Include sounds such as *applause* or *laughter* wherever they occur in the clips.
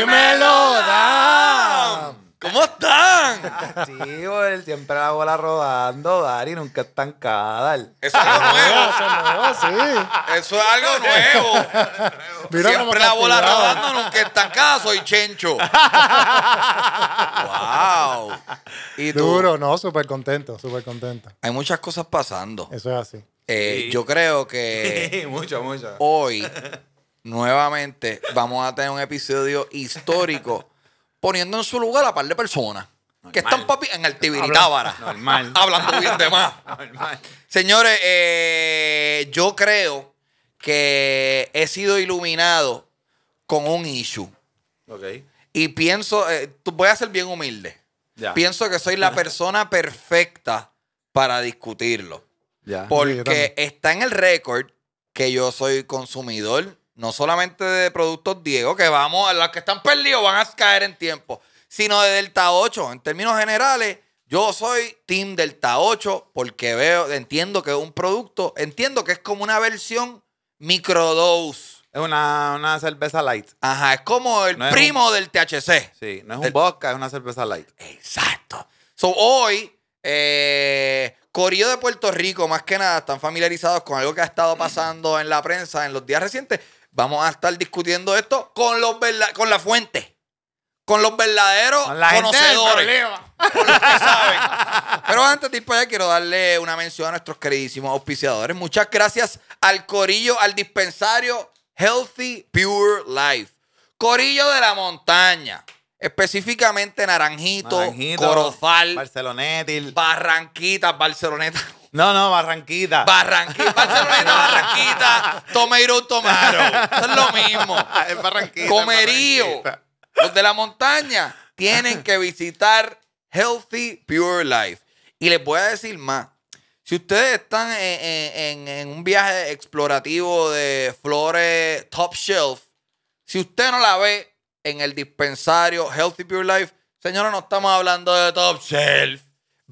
¡Dímelo, Dan! ¿Cómo están? Sí, él siempre la bola rodando, Dari, nunca estancada. Eso es algo nuevo. Eso es nuevo, sí. Eso es algo nuevo. siempre la bola rodando, nunca estancada, soy chencho. ¡Wow! ¿Y Duro, no, súper contento, súper contento. Hay muchas cosas pasando. Eso es así. Eh, yo creo que. *laughs* mucho, mucho. Hoy nuevamente vamos a tener un episodio histórico poniendo en su lugar a par de personas. Que están papi en el Normal. *laughs* Hablando bien de más. Señores, eh, yo creo que he sido iluminado con un issue. Y pienso, eh, voy a ser bien humilde. Pienso que soy la persona perfecta para discutirlo. Porque está en el récord que yo soy consumidor no solamente de productos Diego, que vamos, a las que están perdidos van a caer en tiempo, sino de Delta 8. En términos generales, yo soy Team Delta 8 porque veo, entiendo que es un producto, entiendo que es como una versión microdose. Es una, cerveza light. Ajá, es como el primo del THC. Sí, no es un vodka, es una cerveza light. Exacto. So, hoy, eh, Corío de Puerto Rico, más que nada, están familiarizados con algo que ha estado pasando en la prensa en los días recientes, Vamos a estar discutiendo esto con, los con la fuente. Con los verdaderos conocedores. los que saben. Pero antes de ir para allá, quiero darle una mención a nuestros queridísimos auspiciadores. Muchas gracias al Corillo, al dispensario Healthy Pure Life. Corillo de la montaña. Específicamente Naranjito, Naranjito Corozal, Barcelonetil, Barranquitas, Barceloneta. No, no, Barranquita. Barranquita, Barranquita, Tomeiro, Tomaro. es lo mismo. *laughs* Es Barranquita. Comerío. Los de la montaña tienen que visitar Healthy Pure Life. Y les voy a decir más. Si ustedes están en, en un viaje explorativo de flores top shelf, si usted no la ve en el dispensario Healthy Pure Life, señora, no estamos hablando de top shelf.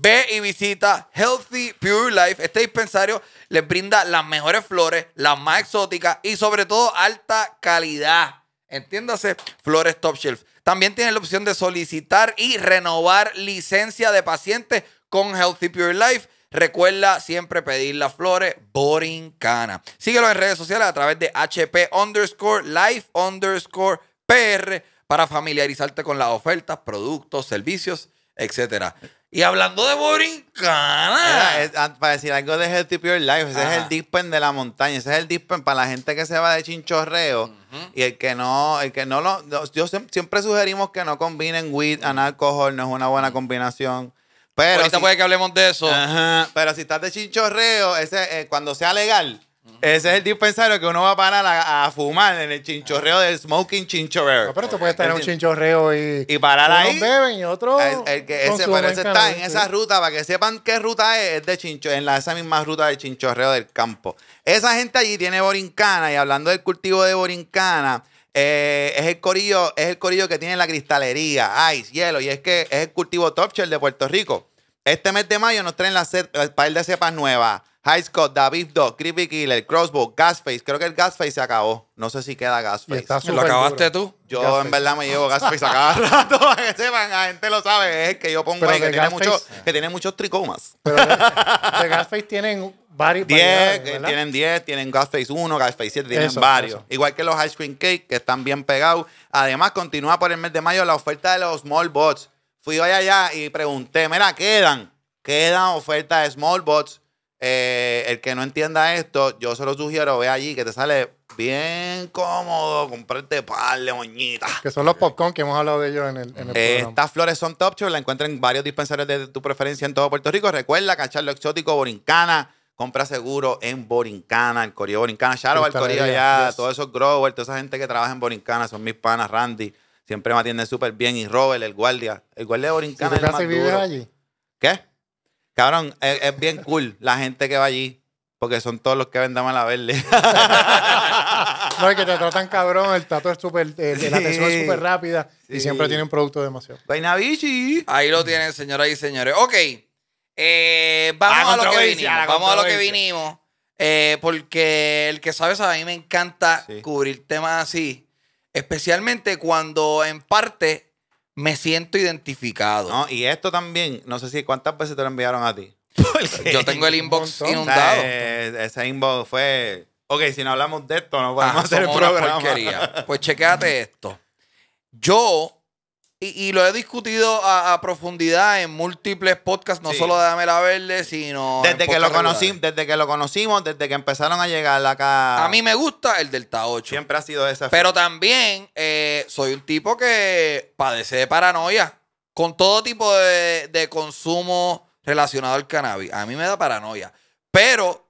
Ve y visita Healthy Pure Life. Este dispensario les brinda las mejores flores, las más exóticas y sobre todo alta calidad. Entiéndase, flores top shelf. También tienes la opción de solicitar y renovar licencia de pacientes con Healthy Pure Life. Recuerda siempre pedir las flores Borincana. Síguelo en redes sociales a través de HP underscore life underscore PR para familiarizarte con las ofertas, productos, servicios, etcétera. Y hablando de Borincana. para decir algo de Healthy Pure Life, ese es el dispen de la montaña, ese es el dispen para la gente que se va de chinchorreo y el que no, el que no lo, yo siempre sugerimos que no combinen weed and alcohol, no es una buena combinación. Pero Ahorita puede que hablemos de eso. pero si estás de chinchorreo, ese, eh, cuando sea legal, ese es el dispensario que uno va a parar a, fumar en el chinchorreo del smoking chinchorreo. pero tú puedes estar en un chinchorreo y. Y parar beben y otro... El, ese, pero está en esa ruta, para que sepan qué ruta es, es de chincho, en la, esa misma ruta del chinchorreo del campo. Esa gente allí tiene borincana y hablando del cultivo de borincana. Eh, es, el corillo, es el corillo que tiene la cristalería, ice, hielo, y es que es el cultivo top shell de Puerto Rico. Este mes de mayo nos traen la el eh, de cepas nuevas. High David Dog, Creepy Killer, Crossbow, Gasface. Creo que el Gasface se acabó. No sé si queda Gasface. face. ¿Lo acabaste tú? Yo en verdad me llevo Gasface a cada *laughs* rato. que la gente lo sabe. Es el que yo pongo ahí, que tiene, que tiene, muchos tricomas. Pero de, *laughs* Gasface tienen varios. Eh, tienen 10, tienen Gasface 1, Gasface 7, tienen varios. Igual que los Ice Cream Cake, que están bien pegados. Además, continúa por el mes de mayo la oferta de los Small Bots. Fui allá y pregunté, mira, quedan, quedan ofertas de Small Bots eh, el que no entienda esto, yo se sugiero, ve allí que te sale bien cómodo comprarte par de moñita Que son los popcorn que hemos hablado de ellos en el, en eh, Estas flores son top la encuentran en varios dispensarios de tu preferencia en todo Puerto Rico. Recuerda, lo exótico, Borincana. Compra seguro en Borincana, el corío Borincana. Charo, el Coreo allá, todos esos growers, toda esa gente que trabaja en Borincana, son mis panas, Randy. Siempre me atienden súper bien. Y Robert, el guardia. El guardia de Borincana. el más duro. ¿Qué? Cabrón, es, bien cool la gente que va allí. Porque son todos los que a la verde. *laughs* no, es que te tratan cabrón, el trato es súper, la atención es súper rápida y siempre tienen producto demasiado. vaina Ahí lo tienen, señoras y señores. Ok, eh, vamos, a lo, que vinimos. Eh, porque el que sabe, sabe, a mí me encanta cubrir temas así. Especialmente cuando en parte me siento identificado. No, y esto también, no sé si cuántas veces te lo enviaron a ti. yo tengo el inbox inundado. Eh, ese inbox fue. Ok, si no hablamos de esto, no podemos ah, hacer el programa. pues chequéate esto. Yo y, lo he discutido a, profundidad en múltiples podcasts, no solo de Amela Verde, sino. Desde que, lo conocí, desde que lo conocimos, desde que empezaron a llegar acá. A mí me gusta el Delta 8. Siempre ha sido esa. Pero también eh, soy un tipo que padece de paranoia con todo tipo de, de consumo relacionado al cannabis. A mí me da paranoia. Pero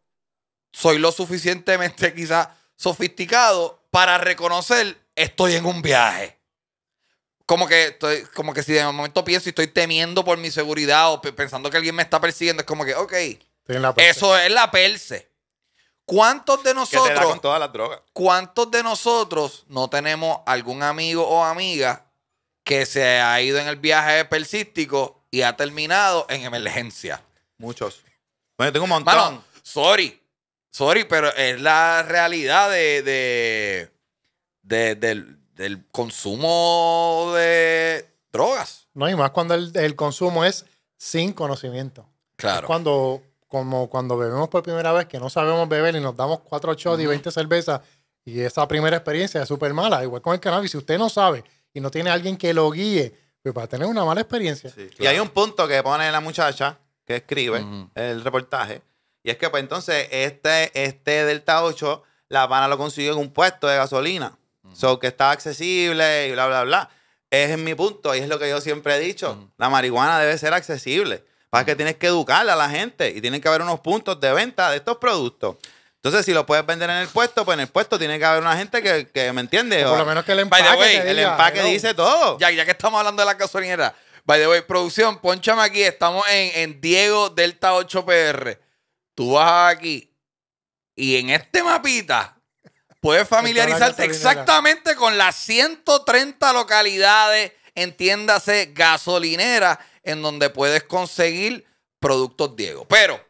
soy lo suficientemente quizás sofisticado para reconocer estoy en un viaje como que estoy, como que si de momento pienso y estoy temiendo por mi seguridad o pensando que alguien me está persiguiendo, es como que, ok, eso es la perse. ¿Cuántos de nosotros, todas las drogas? cuántos de nosotros no tenemos algún amigo o amiga que se ha ido en el viaje persístico y ha terminado en emergencia? Muchos. Bueno, tengo un montón. sorry, sorry, pero es la realidad de del consumo de drogas. No, y más cuando el, consumo es sin conocimiento. Claro. Es cuando, como cuando bebemos por primera vez, que no sabemos beber y nos damos cuatro shots y 20 cervezas, y esa primera experiencia es súper mala. Igual con el cannabis, si usted no sabe y no tiene alguien que lo guíe, pues va a tener una mala experiencia. Y hay un punto que pone la muchacha que escribe el reportaje, y es que pues entonces este, este Delta 8, La pana lo consiguió en un puesto de gasolina. So, que está accesible y bla, bla, bla. Es mi punto y es lo que yo siempre he dicho. La marihuana debe ser accesible. Para que tienes que educar a la gente y tienen que haber unos puntos de venta de estos productos. Entonces, si lo puedes vender en el puesto, pues en el puesto tiene que haber una gente que, me entiende. por lo menos que el empaque. el empaque dice todo. Ya, ya que estamos hablando de la gasolinera, by the way, producción, ponchame aquí. Estamos en Diego Delta 8 PR. Tú vas aquí y en este mapita Puedes familiarizarte exactamente con las 130 localidades, entiéndase, gasolinera en donde puedes conseguir productos Diego. Pero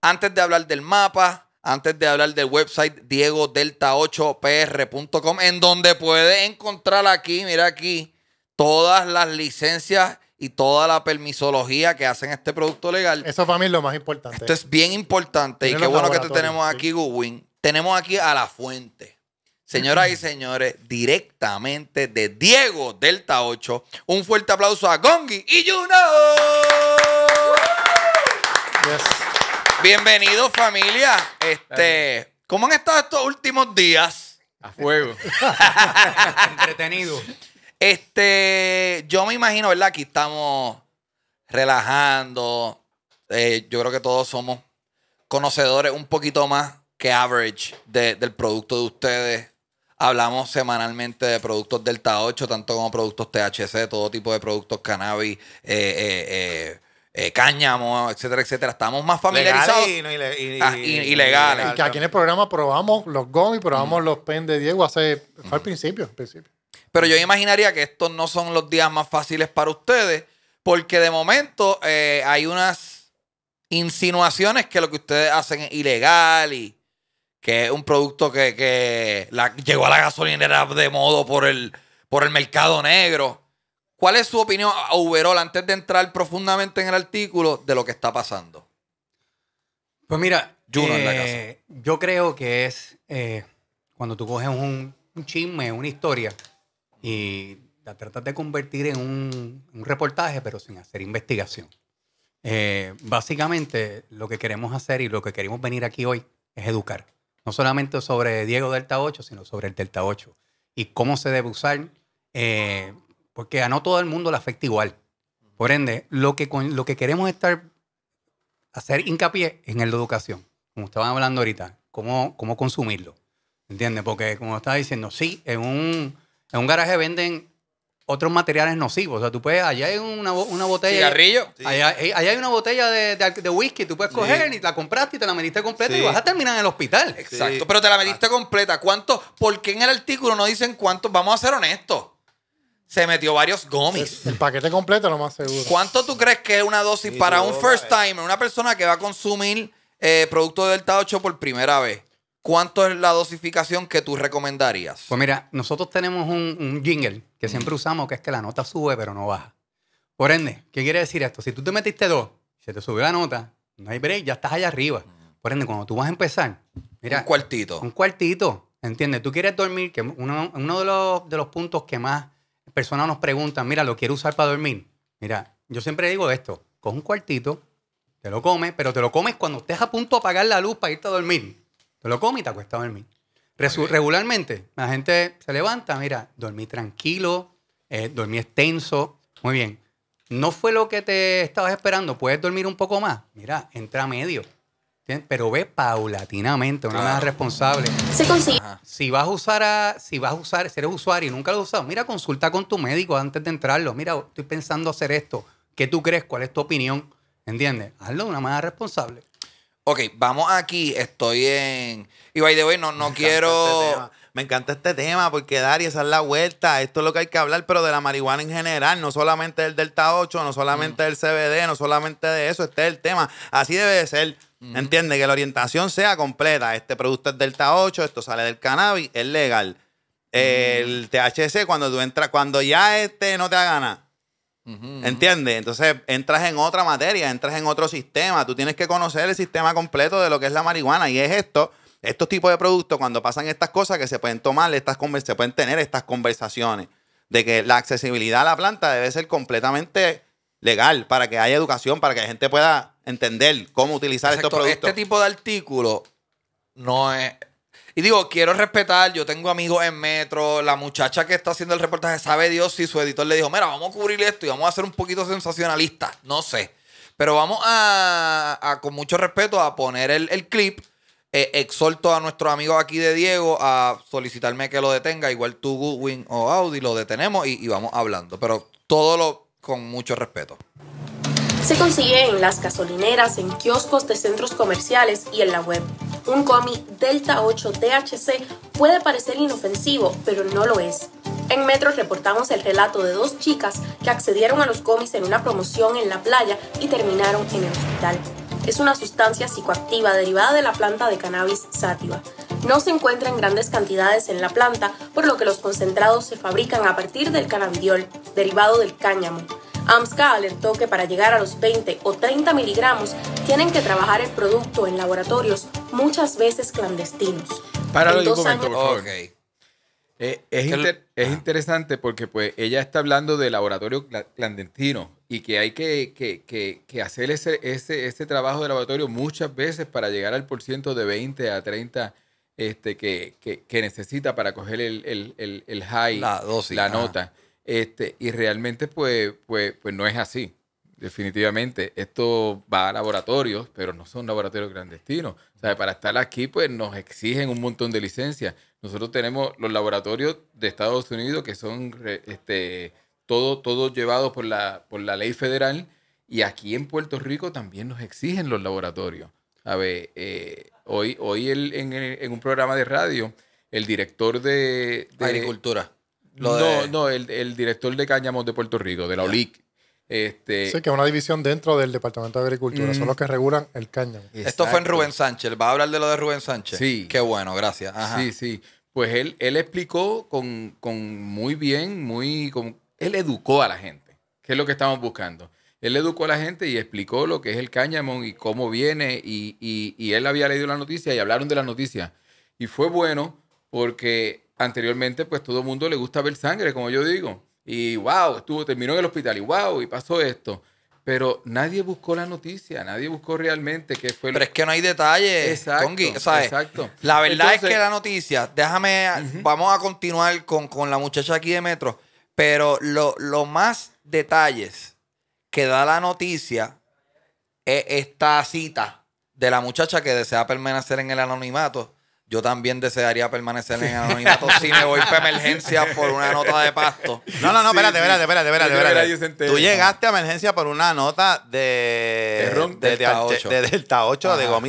antes de hablar del mapa, antes de hablar del website diegodelta8pr.com, en donde puedes encontrar aquí, mira aquí, todas las licencias y toda la permisología que hacen este producto legal. Eso para mí es lo más importante. Esto es bien importante y qué bueno que te tenemos aquí, sí. Tenemos aquí a la fuente. Señoras y señores, directamente de Diego Delta 8, un fuerte aplauso a Gongi y Juno. Bienvenidos familia. Este, ¿Cómo han estado estos últimos días? A fuego. *laughs* Entretenido. Este, yo me imagino, ¿verdad? Aquí estamos relajando. Eh, yo creo que todos somos conocedores un poquito más qué average del producto de ustedes. Hablamos semanalmente de productos Delta 8, tanto como productos THC, todo tipo de productos cannabis, eh, eh, eh, cáñamo, etcétera, etcétera. Estamos más familiarizados. y, ilegales. Ah, que aquí en el programa probamos los y probamos mm. los pen de Diego hace, fue mm. al principio, Pero yo imaginaría que estos no son los días más fáciles para ustedes, porque de momento hay unas insinuaciones que lo que ustedes hacen es ilegal y que es un producto que, llegó a la gasolinera de modo por el, por el mercado negro. ¿Cuál es su opinión, Uberol, antes de entrar profundamente en el artículo, de lo que está pasando? Pues mira, Juno eh, yo creo que es eh, cuando tú coges un, chisme, una historia, y la tratas de convertir en un, reportaje, pero sin hacer investigación. Eh, básicamente, lo que queremos hacer y lo que queremos venir aquí hoy es educar no solamente sobre Diego Delta 8, sino sobre el Delta 8 y cómo se debe usar, eh, porque a no todo el mundo le afecta igual. Por ende, lo que, lo que queremos estar, hacer hincapié en la educación, como estaban hablando ahorita, cómo, cómo consumirlo. ¿Entiendes? Porque como estaba diciendo, sí, en un, en un garaje venden otros materiales nocivos. O sea, tú puedes, allá hay una, botella. Cigarrillo. Eh, allá, hay una botella de, whisky, tú puedes coger y la compraste y te la metiste completa y vas a terminar en el hospital. Exacto, pero te la metiste completa. ¿cuánto? ¿Por qué en el artículo no dicen cuánto Vamos a ser honestos. Se metió varios gomis. El paquete completo, lo más seguro. ¿Cuánto tú crees que es una dosis para un first timer, una persona que va a consumir eh, producto de Delta 8 por primera vez? ¿cuánto es la dosificación que tú recomendarías? Pues mira, nosotros tenemos un, jingle que siempre usamos, que es que la nota sube pero no baja. Por ende, ¿qué quiere decir esto? Si tú te metiste dos, se te sube la nota, no hay break, ya estás allá arriba. Por ende, cuando tú vas a empezar, mira. Un cuartito. Un cuartito, ¿entiendes? Tú quieres dormir, que uno, de, los, de los puntos que más personas nos preguntan, mira, lo quiero usar para dormir. Mira, yo siempre digo esto, coge un cuartito, te lo comes, pero te lo comes cuando estés a punto de apagar la luz para irte a dormir. Te lo comes y te acuestas dormir. Regularmente, la gente se levanta, mira, dormí tranquilo, eh, dormí extenso, muy bien. No fue lo que te estabas esperando, puedes dormir un poco más. Mira, entra medio. Pero ve paulatinamente, una manera responsable. Se consigue. Si vas a usar, a, si vas a usar, si eres usuario y nunca lo has usado, mira, consulta con tu médico antes de entrarlo. Mira, estoy pensando hacer esto. ¿Qué tú crees? ¿Cuál es tu opinión? ¿Entiendes? Hazlo de una manera responsable. Ok, vamos aquí. Estoy en. Y by the way, no, no este quiero. Me encanta este tema porque, Dari, esa es la vuelta. Esto es lo que hay que hablar, pero de la marihuana en general. No solamente del Delta 8, no solamente del mm. CBD, no solamente de eso. Este es el tema. Así debe de ser. Entiende, Que la orientación sea completa. Este producto es Delta 8, esto sale del cannabis, es legal. Mm. El THC, cuando tú entras, cuando ya este no te haga nada ¿Entiendes? Entonces entras en otra materia, entras en otro sistema. Tú tienes que conocer el sistema completo de lo que es la marihuana. Y es esto, estos tipos de productos, cuando pasan estas cosas, que se pueden tomar, estas se pueden tener estas conversaciones de que la accesibilidad a la planta debe ser completamente legal para que haya educación, para que la gente pueda entender cómo utilizar estos productos. Este tipo de artículo no es y digo, quiero respetar, yo tengo amigos en metro, la muchacha que está haciendo el reportaje sabe Dios si su editor le dijo, mira, vamos a cubrir esto y vamos a ser un poquito sensacionalista, no sé. Pero vamos a, con mucho respeto, a poner el, clip. Eh, exhorto a nuestros amigos aquí de Diego a solicitarme que lo detenga, igual tú, Goodwin o Audi, lo detenemos y, y vamos hablando, pero todo lo con mucho respeto. Se consigue en las gasolineras, en kioscos de centros comerciales y en la web. Un cómic Delta 8 THC puede parecer inofensivo, pero no lo es. En Metro reportamos el relato de dos chicas que accedieron a los cómics en una promoción en la playa y terminaron en el hospital. Es una sustancia psicoactiva derivada de la planta de cannabis sativa. No se encuentra en grandes cantidades en la planta, por lo que los concentrados se fabrican a partir del cannabidiol, derivado del cáñamo, AMSCA alertó que para llegar a los 20 o 30 miligramos tienen que trabajar el producto en laboratorios muchas veces clandestinos. Para lo por favor. Eh, es, interesante porque pues ella está hablando de laboratorio clandestino y que hay que, hacer ese, trabajo de laboratorio muchas veces para llegar al por ciento de 20 a 30 este, que, necesita para coger el, high, la, dosis, la nota. Este, y realmente, pues, pues, pues no es así. Definitivamente, esto va a laboratorios, pero no son laboratorios clandestinos. para estar aquí, pues nos exigen un montón de licencias. Nosotros tenemos los laboratorios de Estados Unidos que son este, todo, todo llevados por la, por la ley federal y aquí en Puerto Rico también nos exigen los laboratorios. A ver, eh, hoy, hoy en, un programa de radio, el director de, de Agricultura no, no, el, director de cáñamo de Puerto Rico, de la OLIC. Este, sí, que es una división dentro del Departamento de Agricultura. Son mm. los que regulan el cáñamo. Esto fue en Rubén Sánchez. ¿Va a hablar de lo de Rubén Sánchez? Sí. Qué bueno, gracias. Sí, sí. Pues él, él explicó con, muy bien, muy... él educó a la gente, que es lo que estamos buscando. Él educó a la gente y explicó lo que es el cáñamo y cómo viene. y él había leído la noticia y hablaron de la noticia. Y fue bueno porque anteriormente, pues todo el mundo le gusta ver sangre, como yo digo. Y wow, estuvo, terminó en el hospital y wow, y pasó esto. Pero nadie buscó la noticia, nadie buscó realmente qué fue lo Pero es que no hay detalles. Exacto. La verdad es que la noticia, déjame, vamos a continuar con, la muchacha aquí de Metro. Pero lo, más detalles que da la noticia es esta cita de la muchacha que desea permanecer en el anonimato yo también desearía permanecer en anonimato si me voy para emergencia por una nota de pasto. No, no, no, espérate, espérate, espérate, espérate. espérate. Tú llegaste a emergencia por una nota de. De, Delta, 8. de Delta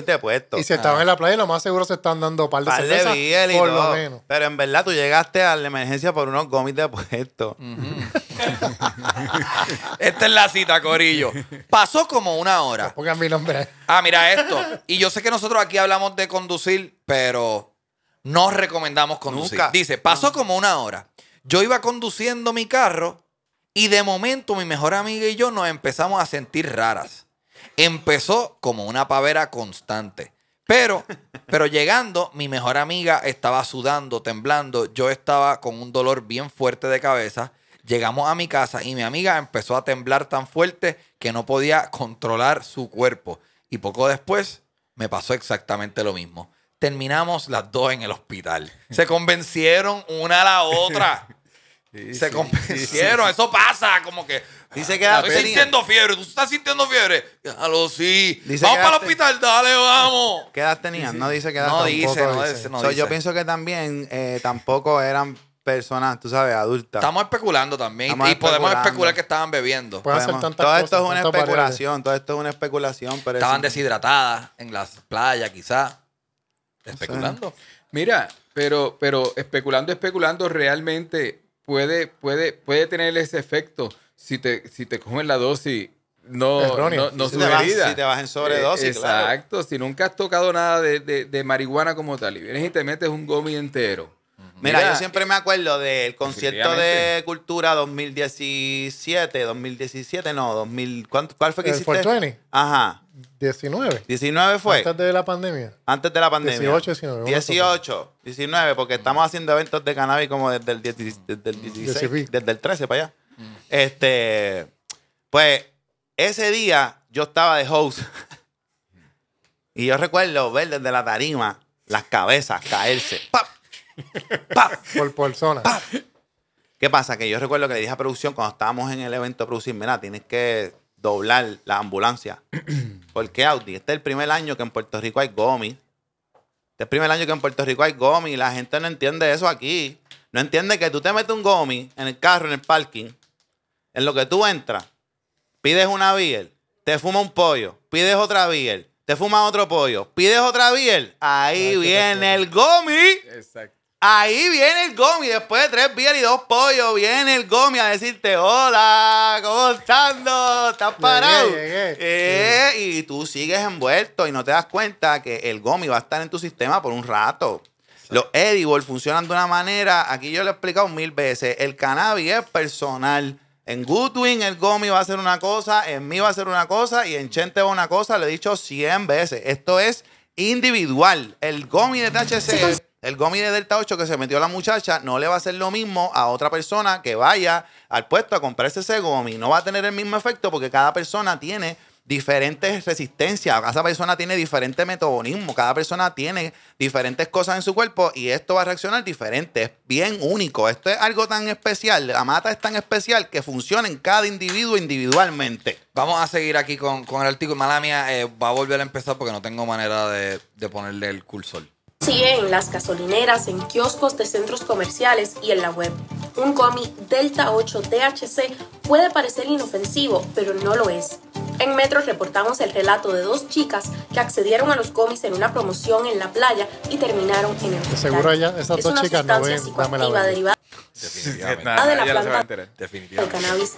de puesto. Y si estaban ah. en la playa, lo más seguro se están dando par de par por lo menos. Pero en verdad tú llegaste a la emergencia por unos gomites puestos. Puesto. *laughs* *laughs* Esta es la cita, Corillo. Pasó como una hora. Pongan mi nombre. Ah, mira esto. Y yo sé que nosotros aquí hablamos de conducir, pero no recomendamos conducir. Dice, pasó como una hora. Yo iba conduciendo mi carro y de momento mi mejor amiga y yo nos empezamos a sentir raras. Empezó como una pavera constante. Pero, pero llegando, mi mejor amiga estaba sudando, temblando. Yo estaba con un dolor bien fuerte de cabeza. Llegamos a mi casa y mi amiga empezó a temblar tan fuerte que no podía controlar su cuerpo. Y poco después me pasó exactamente lo mismo. Terminamos las dos en el hospital. *laughs* Se convencieron una a la otra. *laughs* se convencieron, eso pasa, como que dice que estoy sintiendo fiebre, tú estás sintiendo fiebre. Aló, sí. vamos para el hospital, dale, vamos. ¿Qué edad tenían? No dice que edad no, dice, no dice, no dice. Yo pienso que también eh, tampoco eran personas, tú sabes, adultas. Estamos especulando también. y podemos especular que estaban bebiendo. todo esto es una especulación, todo esto es una especulación. estaban deshidratadas en las playas, quizás. Especulando. Mira, pero, pero especulando, especulando, realmente puede, puede, puede tener ese efecto si te, si te comes la dosis no, no, no si Te vas, si te en sobredosis, eh, Exacto. Si nunca has tocado nada de, de marihuana como tal y vienes y te metes un gomi entero Mira, yo siempre me acuerdo del concierto de Cultura 2017, 2017, no, 2000, ¿cuál fue que el hiciste? Ajá. 19. 19 fue. Antes de la pandemia. Antes de la pandemia. 18, 19. 18, 19, porque estamos haciendo eventos de cannabis como desde el, 16, desde el 13 para allá. Este, pues, ese día yo estaba de host *laughs* y yo recuerdo ver desde la tarima las cabezas caerse. ¡Pap! Por persona. ¿Qué pasa? Que yo recuerdo que le dije a producción cuando estábamos en el evento producir, mira, tienes que doblar la ambulancia. *clears throat* Porque Audi, este es el primer año que en Puerto Rico hay gomi. Este es el primer año que en Puerto Rico hay gomi. La gente no entiende eso aquí. No entiende que tú te metes un gomi en el carro, en el parking, en lo que tú entras, pides una biel, te fuma un pollo, pides otra biel, te fuma otro pollo, pides otra biel, ahí viene el gomi. Exacto. Ahí viene el Gomi, después de tres vías y dos pollos, viene el Gomi a decirte, hola, ¿cómo estás? ¿Estás parado? Eh, y tú sigues envuelto y no te das cuenta que el Gomi va a estar en tu sistema por un rato. Los edibles funcionan de una manera, aquí yo lo he explicado mil veces, el cannabis es personal. En Goodwin el Gomi va a ser una cosa, en mí va a ser una cosa y en Chente va una cosa, lo he dicho cien veces. Esto es individual. El Gomi de THC... El gomi de Delta 8 que se metió la muchacha no le va a hacer lo mismo a otra persona que vaya al puesto a comprarse ese gomi. No va a tener el mismo efecto porque cada persona tiene diferentes resistencias, cada persona tiene diferente metabolismo, cada persona tiene diferentes cosas en su cuerpo y esto va a reaccionar diferente, es bien único, esto es algo tan especial, la mata es tan especial que funciona en cada individuo individualmente. Vamos a seguir aquí con, el artículo, mala mía, eh, va a volver a empezar porque no tengo manera de, de ponerle el cursor. Sí, en las gasolineras, en kioscos de centros comerciales y en la web. Un cómic Delta 8 THC puede parecer inofensivo, pero no lo es. En Metro reportamos el relato de dos chicas que accedieron a los cómics en una promoción en la playa y terminaron en el hospital. Seguro ya esas dos chicas no ven, psicoactiva Definitivamente. la planta Definitivamente. El cannabis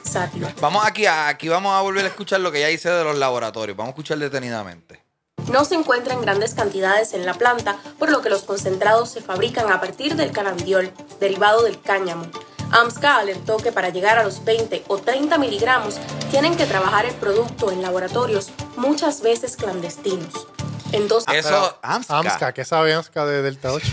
Vamos aquí, aquí vamos a volver a escuchar lo que ya hice de los laboratorios. Vamos a escuchar detenidamente. No se encuentra en grandes cantidades en la planta, por lo que los concentrados se fabrican a partir del cannabidiol, derivado del cáñamo. AMSCA alertó que para llegar a los 20 o 30 miligramos tienen que trabajar el producto en laboratorios muchas veces clandestinos. Entonces, Eso, AMSCA. ¿qué sabe AMSCA de Delta 8?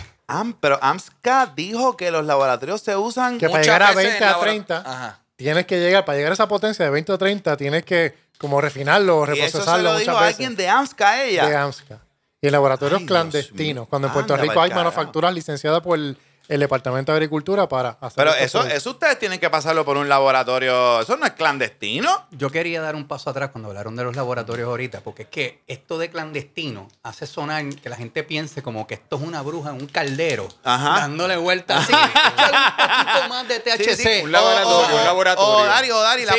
pero AMSCA dijo que los laboratorios se usan. Que para llegar a 20 a 30, tienes que llegar, para llegar a esa potencia de 20 o 30, tienes que como refinarlo o reprocesarlo. Y eso se lo dijo alguien de AMSCA ella. De AMSCA. Y en laboratorios clandestinos, cuando en Puerto Rico hay manufacturas licenciadas por el el Departamento de Agricultura para hacer. Pero eso, ustedes tienen que pasarlo por un laboratorio. Eso no es clandestino. Yo quería dar un paso atrás cuando hablaron de los laboratorios ahorita, porque es que esto de clandestino hace sonar que la gente piense como que esto es una bruja, en un caldero, dándole vuelta así. *laughs* un poquito más de THC. un laboratorio, oh, oh, un laboratorio. Oh, Dari, la,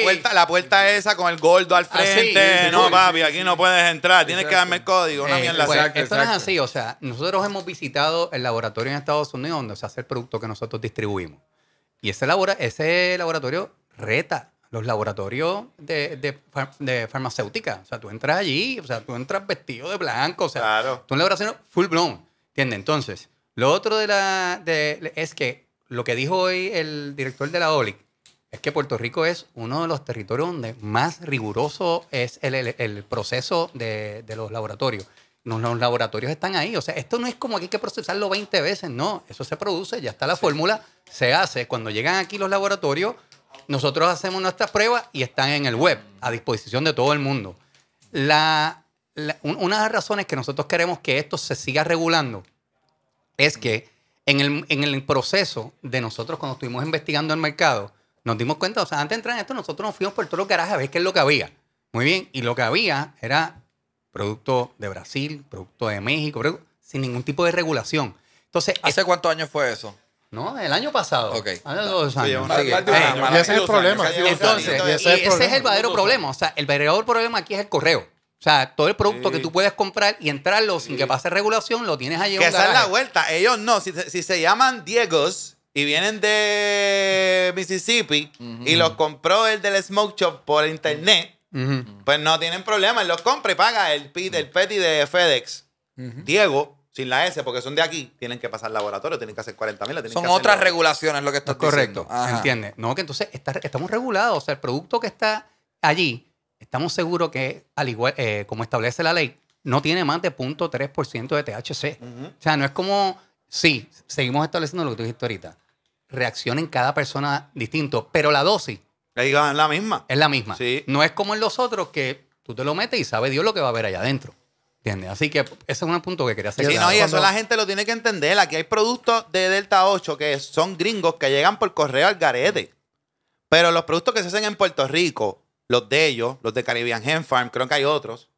puerta, la esa con el gordo al ah, frente. no, papi, aquí no puedes entrar. Tienes que darme el código. Una eh, pues, esto no es así. O sea, nosotros hemos visitado el laboratorio en Estados Unidos donde se hace el producto que nosotros distribuimos. Y ese, ese laboratorio reta los laboratorios de, de, farmacéutica. O sea, tú entras allí, o sea, tú entras vestido de blanco, o sea, claro. tú un laboratorio full blown. entiende Entonces, lo otro de la, de, es que lo que dijo hoy el director de la OLIC es que Puerto Rico es uno de los territorios donde más riguroso es el, el, el proceso de, de los laboratorios los laboratorios están ahí. O sea, esto no es como que hay que procesarlo 20 veces, no. Eso se produce, ya está la fórmula, se hace. Cuando llegan aquí los laboratorios, nosotros hacemos nuestras pruebas y están en el web, a disposición de todo el mundo. La, una de las razones que nosotros queremos que esto se siga regulando es que en el, en el proceso de nosotros, cuando estuvimos investigando el mercado, nos dimos cuenta, o sea, antes de entrar en esto, nosotros nos fuimos por todos los garajes a ver qué es lo que había. Muy bien, y lo que había era producto de Brasil, producto de México, sin ningún tipo de regulación. Entonces, ¿hace cuántos años fue eso? No, el año pasado. Ok. Hace dos años. ese es el problema. ese, es el verdadero problema. O sea, el verdadero problema aquí es el correo. O sea, todo el producto que tú puedes comprar y entrarlo sin que pase regulación, lo tienes ahí. Que esa es la vuelta. Ellos no. Si, se llaman Diegos, y vienen de Mississippi y los compró el del Smoke Shop por internet. Pues no tienen problema, los compra y paga el, pide el petty de FedEx. Diego, sin la S, porque son de aquí, tienen que pasar laboratorio, tienen que hacer 40 mil. Son otras regulaciones lo que estás Correcto, diciendo. ¿entiendes? No, que entonces estamos regulados, o sea, el producto que está allí, estamos seguros que, al igual eh, como establece la ley, no tiene más de 0.3% de THC. O sea, no es como, sí, seguimos estableciendo lo que tú dijiste ahorita, reacciona en cada persona distinto, pero la dosis es la misma. Es la misma. No es como en los otros que tú te lo metes y sabe Dios lo que va a haber allá adentro. ¿Entiendes? Así que ese es un punto que quería hacer. Sí, no, y eso la gente lo tiene que entender. Aquí hay productos de Delta 8 que son gringos que llegan por correo al garete. Pero los productos que se hacen en Puerto Rico, los de ellos, los de Caribbean hemp Farm, creo que hay otros.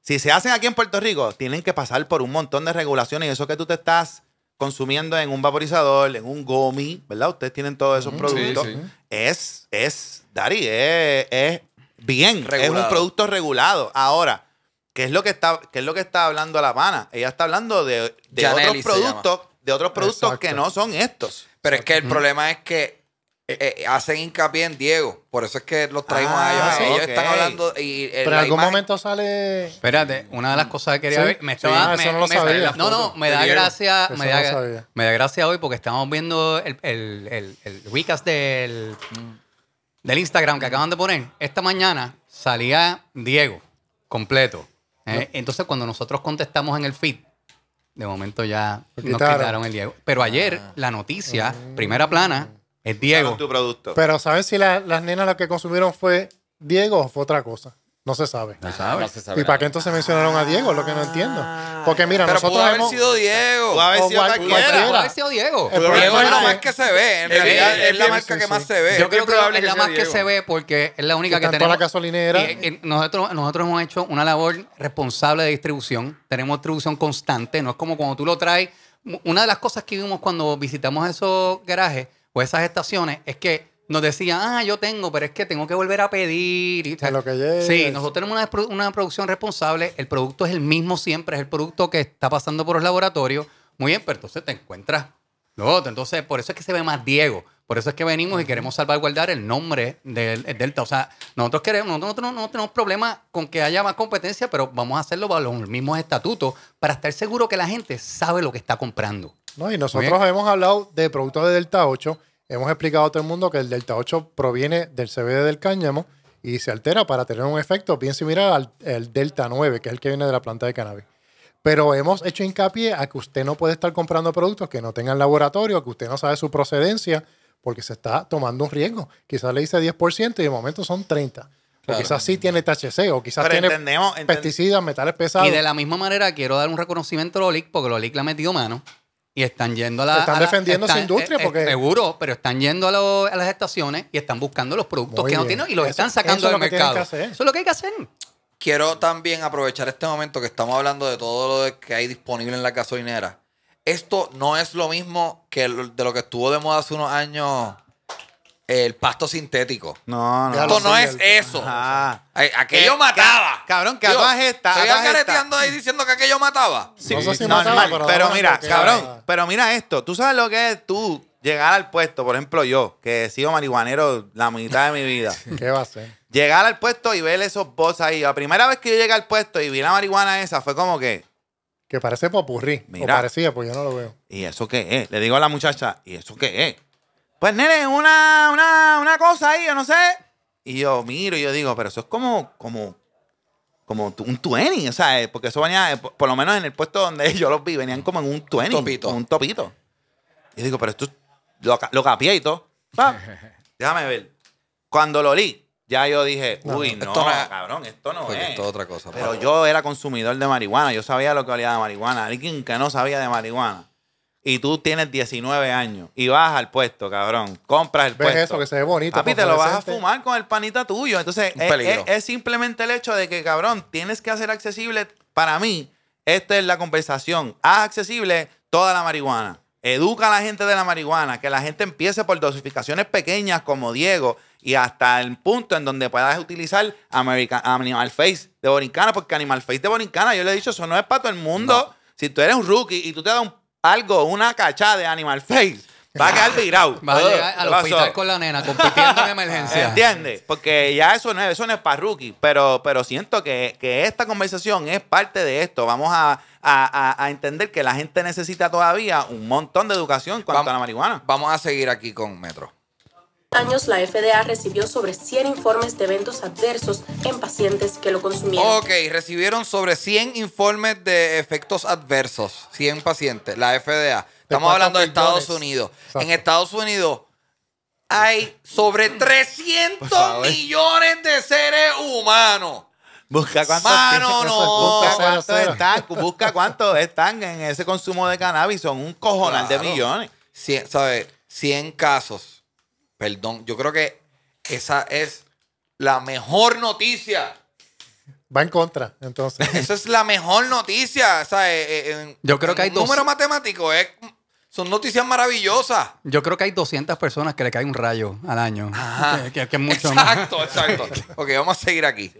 Si se hacen aquí en Puerto Rico, tienen que pasar por un montón de regulaciones y eso que tú te estás consumiendo en un vaporizador, en un gomi, ¿verdad? Ustedes tienen todos esos productos. Sí, sí es, es, Dari, es, bien, es un producto regulado. Ahora, ¿qué es lo que está, qué es lo que está hablando La pana? Ella está hablando de, de otros productos, de otros productos que no son estos. Pero es que el problema es que eh, eh, hacen hincapié en Diego. Por eso es que los traemos a ellos. Ah, ellos están hablando. Eh, Pero en algún momento sale. Espérate, una de las cosas que quería ver. Me estaba, ah, no, lo sabía, no, no, me da gracia. Me da, gracia hoy porque estamos viendo el, el, el, del, del Instagram que acaban de poner. Esta mañana salía Diego completo. Entonces, cuando nosotros contestamos en el feed, de momento ya nos quitaron el Diego. Pero ayer, ah. la noticia, primera plana es Diego. Tu producto. Pero ¿sabes si las nenas las que consumieron fue Diego o fue otra cosa? No se sabe. No se sabe ¿Y para qué entonces mencionaron a Diego? Es lo que no ah. entiendo. Porque mira, Pero pudo haber hemos... sido Diego. Pudo haber sido cualquiera. Pudo haber sido Diego. El Diego es la más que se ve. En realidad es la marca que más se ve. Yo creo que es la más que se ve porque es la única que, tenemos. la gasolinera. Eh, nosotros, nosotros hemos hecho una labor responsable de distribución. Tenemos distribución constante. No es como cuando tú lo traes. Una de las cosas que vimos cuando visitamos esos garajes o esas estaciones, es que nos decían, ah, yo tengo, pero es que tengo que volver a pedir. Y, lo que Sí, nosotros tenemos una, producción responsable, el producto es el mismo siempre, es el producto que está pasando por los laboratorio. Muy bien, pero entonces te encuentras lo Entonces, por eso es que se ve más Diego. Por eso es que venimos y queremos salvaguardar el nombre del Delta. O sea, nosotros queremos, nosotros no, tenemos problema con que haya más competencia, pero vamos a hacerlo bajo los mismos estatutos para estar seguro que la gente sabe lo que está comprando. No, y nosotros hemos hablado de productos de Delta 8. Hemos explicado a todo el mundo que el Delta 8 proviene del CBD del cáñamo y se altera para tener un efecto bien similar al Delta 9, que es el que viene de la planta de cannabis. Pero hemos hecho hincapié a que usted no puede estar comprando productos que no tengan laboratorio, que usted no sabe su procedencia, porque se está tomando un riesgo. Quizás le dice 10% y de momento son 30%. Porque quizás sí tiene THC o quizás tiene pesticidas, metales pesados. Y de la misma manera quiero dar un reconocimiento a Lolic porque Lolic le ha metido mano y están yendo a la, Están defendiendo su industria eh, eh, seguro, pero están yendo a, las estaciones y están buscando los productos que no tienen y los están sacando del mercado. Eso es lo que hay que hacer. Quiero también aprovechar este momento que estamos hablando de todo lo que hay disponible en la gasolinera. Esto no es lo mismo que de lo que estuvo de moda hace unos años el pasto sintético. No, no. Esto no es eso. Aquello mataba. Cabrón, que atas esta. Estoy careteando ahí diciendo que aquello mataba. no sé si pero, mira, cabrón, pero mira esto. Tú sabes lo que es tú llegar al puesto, por ejemplo, yo, que he sido marihuanero la mitad de mi vida. *laughs* ¿Qué va a ser? Llegar al puesto y ver esos bots ahí. La primera vez que yo llegué al puesto y vi la marihuana esa fue como que. Que parece popurrí. Mira. O parecía, pues yo no lo veo. ¿Y eso qué es? Le digo a la muchacha, ¿y eso qué es? Pues nene, una, una, una cosa ahí, yo no sé. Y yo miro y yo digo, pero eso es como, como, como un 20, o sea, eh, porque eso venía, eh, por lo menos en el puesto donde *laughs* yo los vi, venían como en un 20, un topito. Y digo, pero esto lo, lo capié y todo. *laughs* déjame ver. Cuando lo li, ya yo dije, uy, no, cabrón, esto no es. Esto otra cosa. Pero yo era consumidor de marihuana, yo sabía lo que valía de marihuana. Alguien que no sabía de marihuana y tú tienes 19 años y vas al puesto, cabrón, compras el ¿Ves eso, que se ve bonito. Papi, te lo vas a fumar con el panita tuyo. Entonces, es, simplemente el hecho de que, cabrón, tienes que hacer accesible, para mí, esta es la conversación, haz accesible toda la marihuana. Educa a la gente de la marihuana, que la gente empiece por dosificaciones pequeñas como Diego y hasta el punto en donde puedas utilizar Animal Face de Borincana, porque Animal Face de Borincana, yo le he dicho, eso no es para todo el mundo. Si tú eres un rookie y tú te das un algo, una cachada de Animal Face, va a *laughs* quedar virado. Va a llegar al hospital con la nena compitiendo en emergencia. ¿Entiendes? Porque ya eso no es, eso es para rookie, pero, pero siento que, esta conversación es parte de esto. Vamos a, entender que la gente necesita todavía un montón de educación en cuanto a la marihuana. Vamos a seguir aquí con Metro años la FDA recibió sobre 100 informes de eventos adversos en pacientes que lo consumieron. Ok, recibieron sobre 100 informes de efectos adversos, 100 pacientes, la FDA. Estamos hablando de Estados Unidos. En Estados Unidos hay sobre 300 millones de seres humanos. Busca cuántos, están, busca cuántos están en ese consumo de cannabis, son un cojonal de millones. ¿sabes? 100 casos Perdón, yo creo que esa es la mejor noticia. Va en contra, entonces. *laughs* Esa es la mejor noticia. O sea, eh, eh, yo creo que hay Número matemático eh, son noticias maravillosas. Yo creo que hay 200 personas que le cae un rayo al año. Ajá. Que, exacto, exacto. *laughs* ok, vamos a seguir aquí.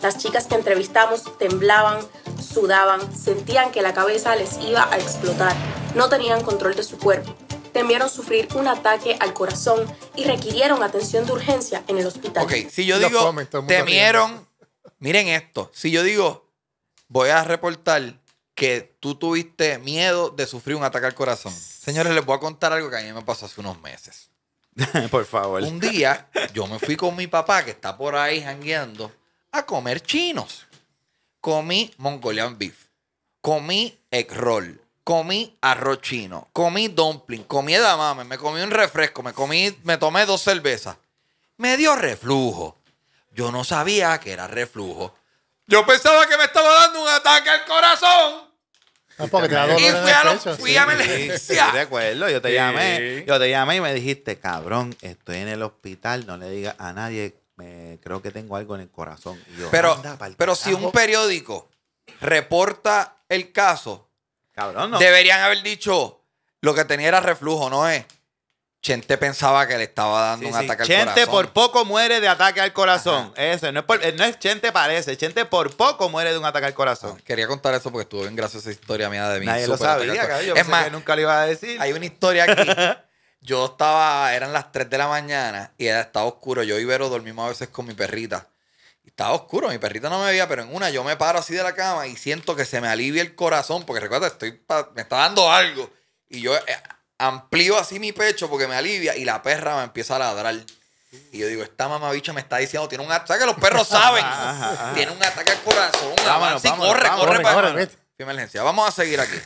Las chicas que entrevistamos temblaban, sudaban, sentían que la cabeza les iba a explotar. No tenían control de su cuerpo temieron sufrir un ataque al corazón y requirieron atención de urgencia en el hospital. Ok, si yo digo, temieron, miren esto, si yo digo, voy a reportar que tú tuviste miedo de sufrir un ataque al corazón. Señores, les voy a contar algo que a mí me pasó hace unos meses. *laughs* por favor. Un día yo me fui con mi papá, que está por ahí jangueando, a comer chinos. Comí Mongolian beef. Comí egg roll comí arroz comí dumpling, comí edamame, me comí un refresco, me comí, me tomé dos cervezas. Me dio reflujo. Yo no sabía que era reflujo. Yo pensaba que me estaba dando un ataque al corazón. Ah, y fui, a, la fui a acuerdo, yo te llamé. Yo te llamé y me dijiste, cabrón, estoy en el hospital, no le digas a nadie, creo que tengo algo en el corazón. pero pero si un periódico reporta el caso, no. Deberían haber dicho lo que tenía era reflujo, ¿no es? Chente pensaba que le estaba dando un ataque al corazón. Chente por poco muere de ataque al corazón. Eso, no es, Chente parece. Chente por poco muere de un ataque al corazón. Ah, quería contar eso porque estuvo bien graciosa esa historia mía de mí. Nadie lo sabía, Yo es más, que nunca le iba a decir. Hay una historia aquí. *laughs* Yo estaba, eran las 3 de la mañana y estaba oscuro. Yo y Vero dormimos a veces con mi perrita estaba oscuro, mi perrita no me veía, pero en una yo me paro así de la cama y siento que se me alivia el corazón, porque recuerda, estoy me está dando algo. Y yo amplío así mi pecho porque me alivia y la perra me empieza a ladrar. Y yo digo, esta mamabicha me está diciendo, tiene un ataque, los perros saben, tiene un ataque al corazón, vámonos, corre, corre, para emergencia. Vamos a seguir aquí.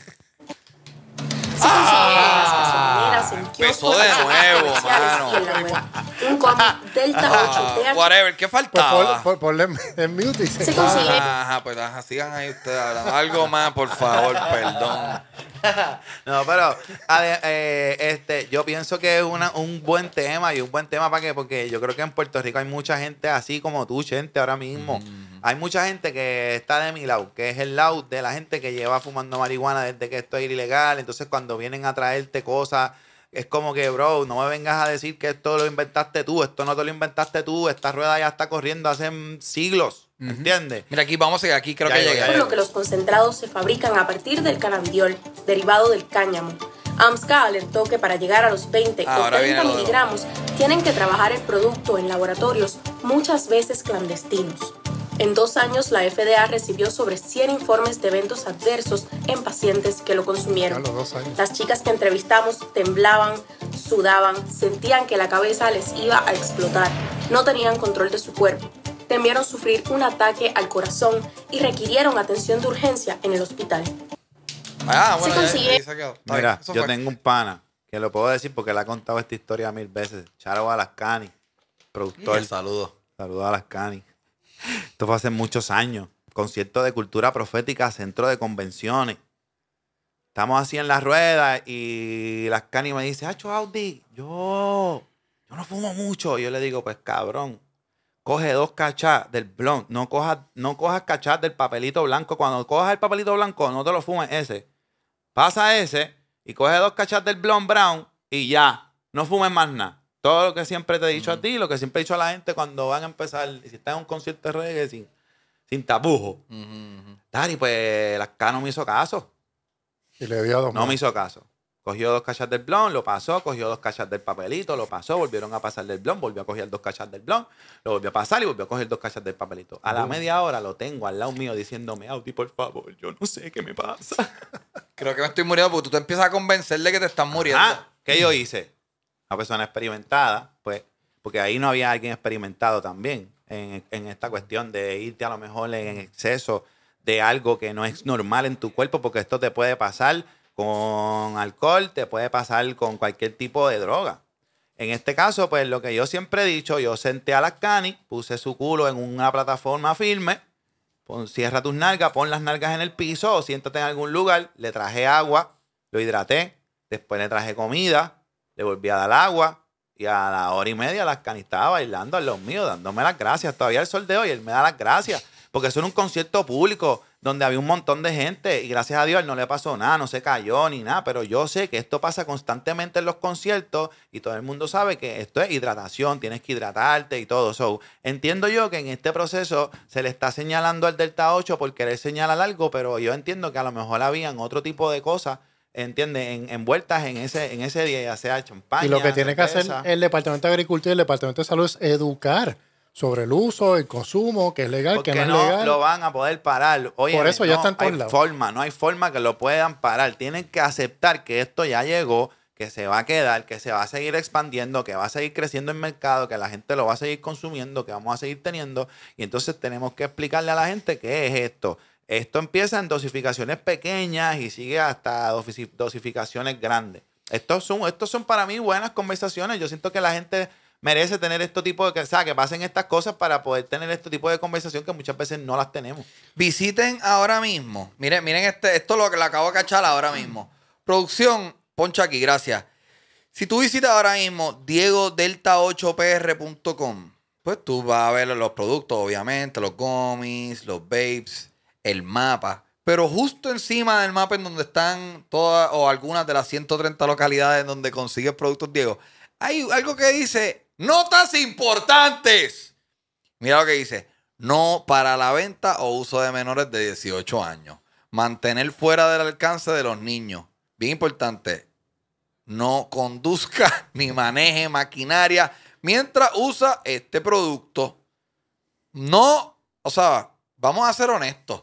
Ah, de nuevo, un Delta 8. Ah, whatever, ¿qué falta pues Por ponle en mute ah, pues ahí ustedes Algo más, por favor, perdón. *laughs* no, pero eh, este, yo pienso que es un buen tema y un buen tema para que, porque yo creo que en Puerto Rico hay mucha gente así como tú, gente, ahora mismo. Mm. Hay mucha gente que está de mi lado, que es el lado de la gente que lleva fumando marihuana desde que esto es ilegal. Entonces, cuando vienen a traerte cosas es como que, bro, no me vengas a decir que esto lo inventaste tú, esto no te lo inventaste tú, esta rueda ya está corriendo hace siglos. ¿me ¿Entiendes? Mira, aquí vamos a aquí creo que llega. Por lo que los concentrados se fabrican a partir del cannabidiol, derivado del cáñamo. AMSCA alertó que para llegar a los 20 o 30 miligramos tienen que trabajar el producto en laboratorios muchas veces clandestinos. En dos años, la FDA recibió sobre 100 informes de eventos adversos en pacientes que lo consumieron. Las chicas que entrevistamos temblaban, sudaban, sentían que la cabeza les iba a explotar, no tenían control de su cuerpo, temieron sufrir un ataque al corazón y requirieron atención de urgencia en el hospital. Ah, Mira, yo tengo un pana que lo puedo decir porque le ha contado esta historia mil veces. Charo Alascani, productor. Saludos. Saludos a Alascani. Esto fue hace muchos años. Concierto de cultura profética, centro de convenciones. Estamos así en la rueda y las cani me dice, Hacho Audi, yo, yo no fumo mucho. Y yo le digo, pues cabrón, coge dos cachas del blond. No cojas, no cojas cachas del papelito blanco. Cuando cojas el papelito blanco, no te lo fumes ese. Pasa ese y coge dos cachas del blond brown y ya. No fumes más nada. Todo lo que siempre te he dicho a ti, lo que siempre he dicho a la gente cuando van a empezar, y si estás en un concierto de reggae sin, sin tapujo. Uh -huh, pues no me hizo caso. Y le dio dos No me hizo caso. Cogió dos cachas del blon, lo pasó, cogió dos cachas del papelito, lo pasó, volvieron a pasar del blon, volvió a coger dos cachas del blon, lo volvió a pasar y volvió a coger dos cachas del papelito. A la media hora lo tengo al lado mío diciéndome, Audi, por favor, yo no sé qué me pasa. *laughs* Creo que me estoy muriendo porque tú te empiezas a convencer de que te estás muriendo. Ah, ¿qué yo hice? una persona experimentada, pues, porque ahí no había alguien experimentado también en, esta cuestión de irte a lo mejor en exceso de algo que no es normal en tu cuerpo, porque esto te puede pasar con alcohol, te puede pasar con cualquier tipo de droga. En este caso, pues lo que yo siempre he dicho, yo senté a la cani puse su culo en una plataforma firme, cierra tus nalgas, pon las nalgas en el piso o siéntate en algún lugar, le traje agua, lo hidraté, después le traje comida, le volví a dar agua y a la hora y media las estaba bailando a los míos, dándome las gracias. Todavía el sol de hoy, él me da las gracias. Porque eso era un concierto público donde había un montón de gente y gracias a Dios no le pasó nada, no se cayó ni nada. Pero yo sé que esto pasa constantemente en los conciertos y todo el mundo sabe que esto es hidratación, tienes que hidratarte y todo. So, entiendo yo que en este proceso se le está señalando al Delta 8 por querer señalar algo, pero yo entiendo que a lo mejor habían otro tipo de cosas Entiende, En, envueltas en ese, en ese día, ya sea champaña. Y lo que tiene que hacer el Departamento de Agricultura y el Departamento de Salud es educar sobre el uso, el consumo, que es legal, que no, es legal. lo van a poder parar. Oye, Por eso no, ya están todos hay forma, no hay forma que lo puedan parar. Tienen que aceptar que esto ya llegó, que se va a quedar, que se va a seguir expandiendo, que va a seguir creciendo el mercado, que la gente lo va a seguir consumiendo, que vamos a seguir teniendo. Y entonces tenemos que explicarle a la gente qué es esto. Esto empieza en dosificaciones pequeñas y sigue hasta dosificaciones grandes. Estos son, estos son para mí buenas conversaciones. Yo siento que la gente merece tener este tipo de que, o que pasen estas cosas para poder tener este tipo de conversación que muchas veces no las tenemos. Visiten ahora mismo. Miren, miren este, esto lo que le acabo de cachar ahora mismo. Producción, poncha aquí, gracias. Si tú visitas ahora mismo diegodelta8pr.com, pues tú vas a ver los productos, obviamente, los gummies, los babes el mapa. Pero justo encima del mapa en donde están todas o algunas de las 130 localidades donde consigues productos Diego, hay algo que dice notas importantes. Mira lo que dice, no para la venta o uso de menores de 18 años. Mantener fuera del alcance de los niños. Bien importante, no conduzca *laughs* ni maneje maquinaria mientras usa este producto. No, o sea, vamos a ser honestos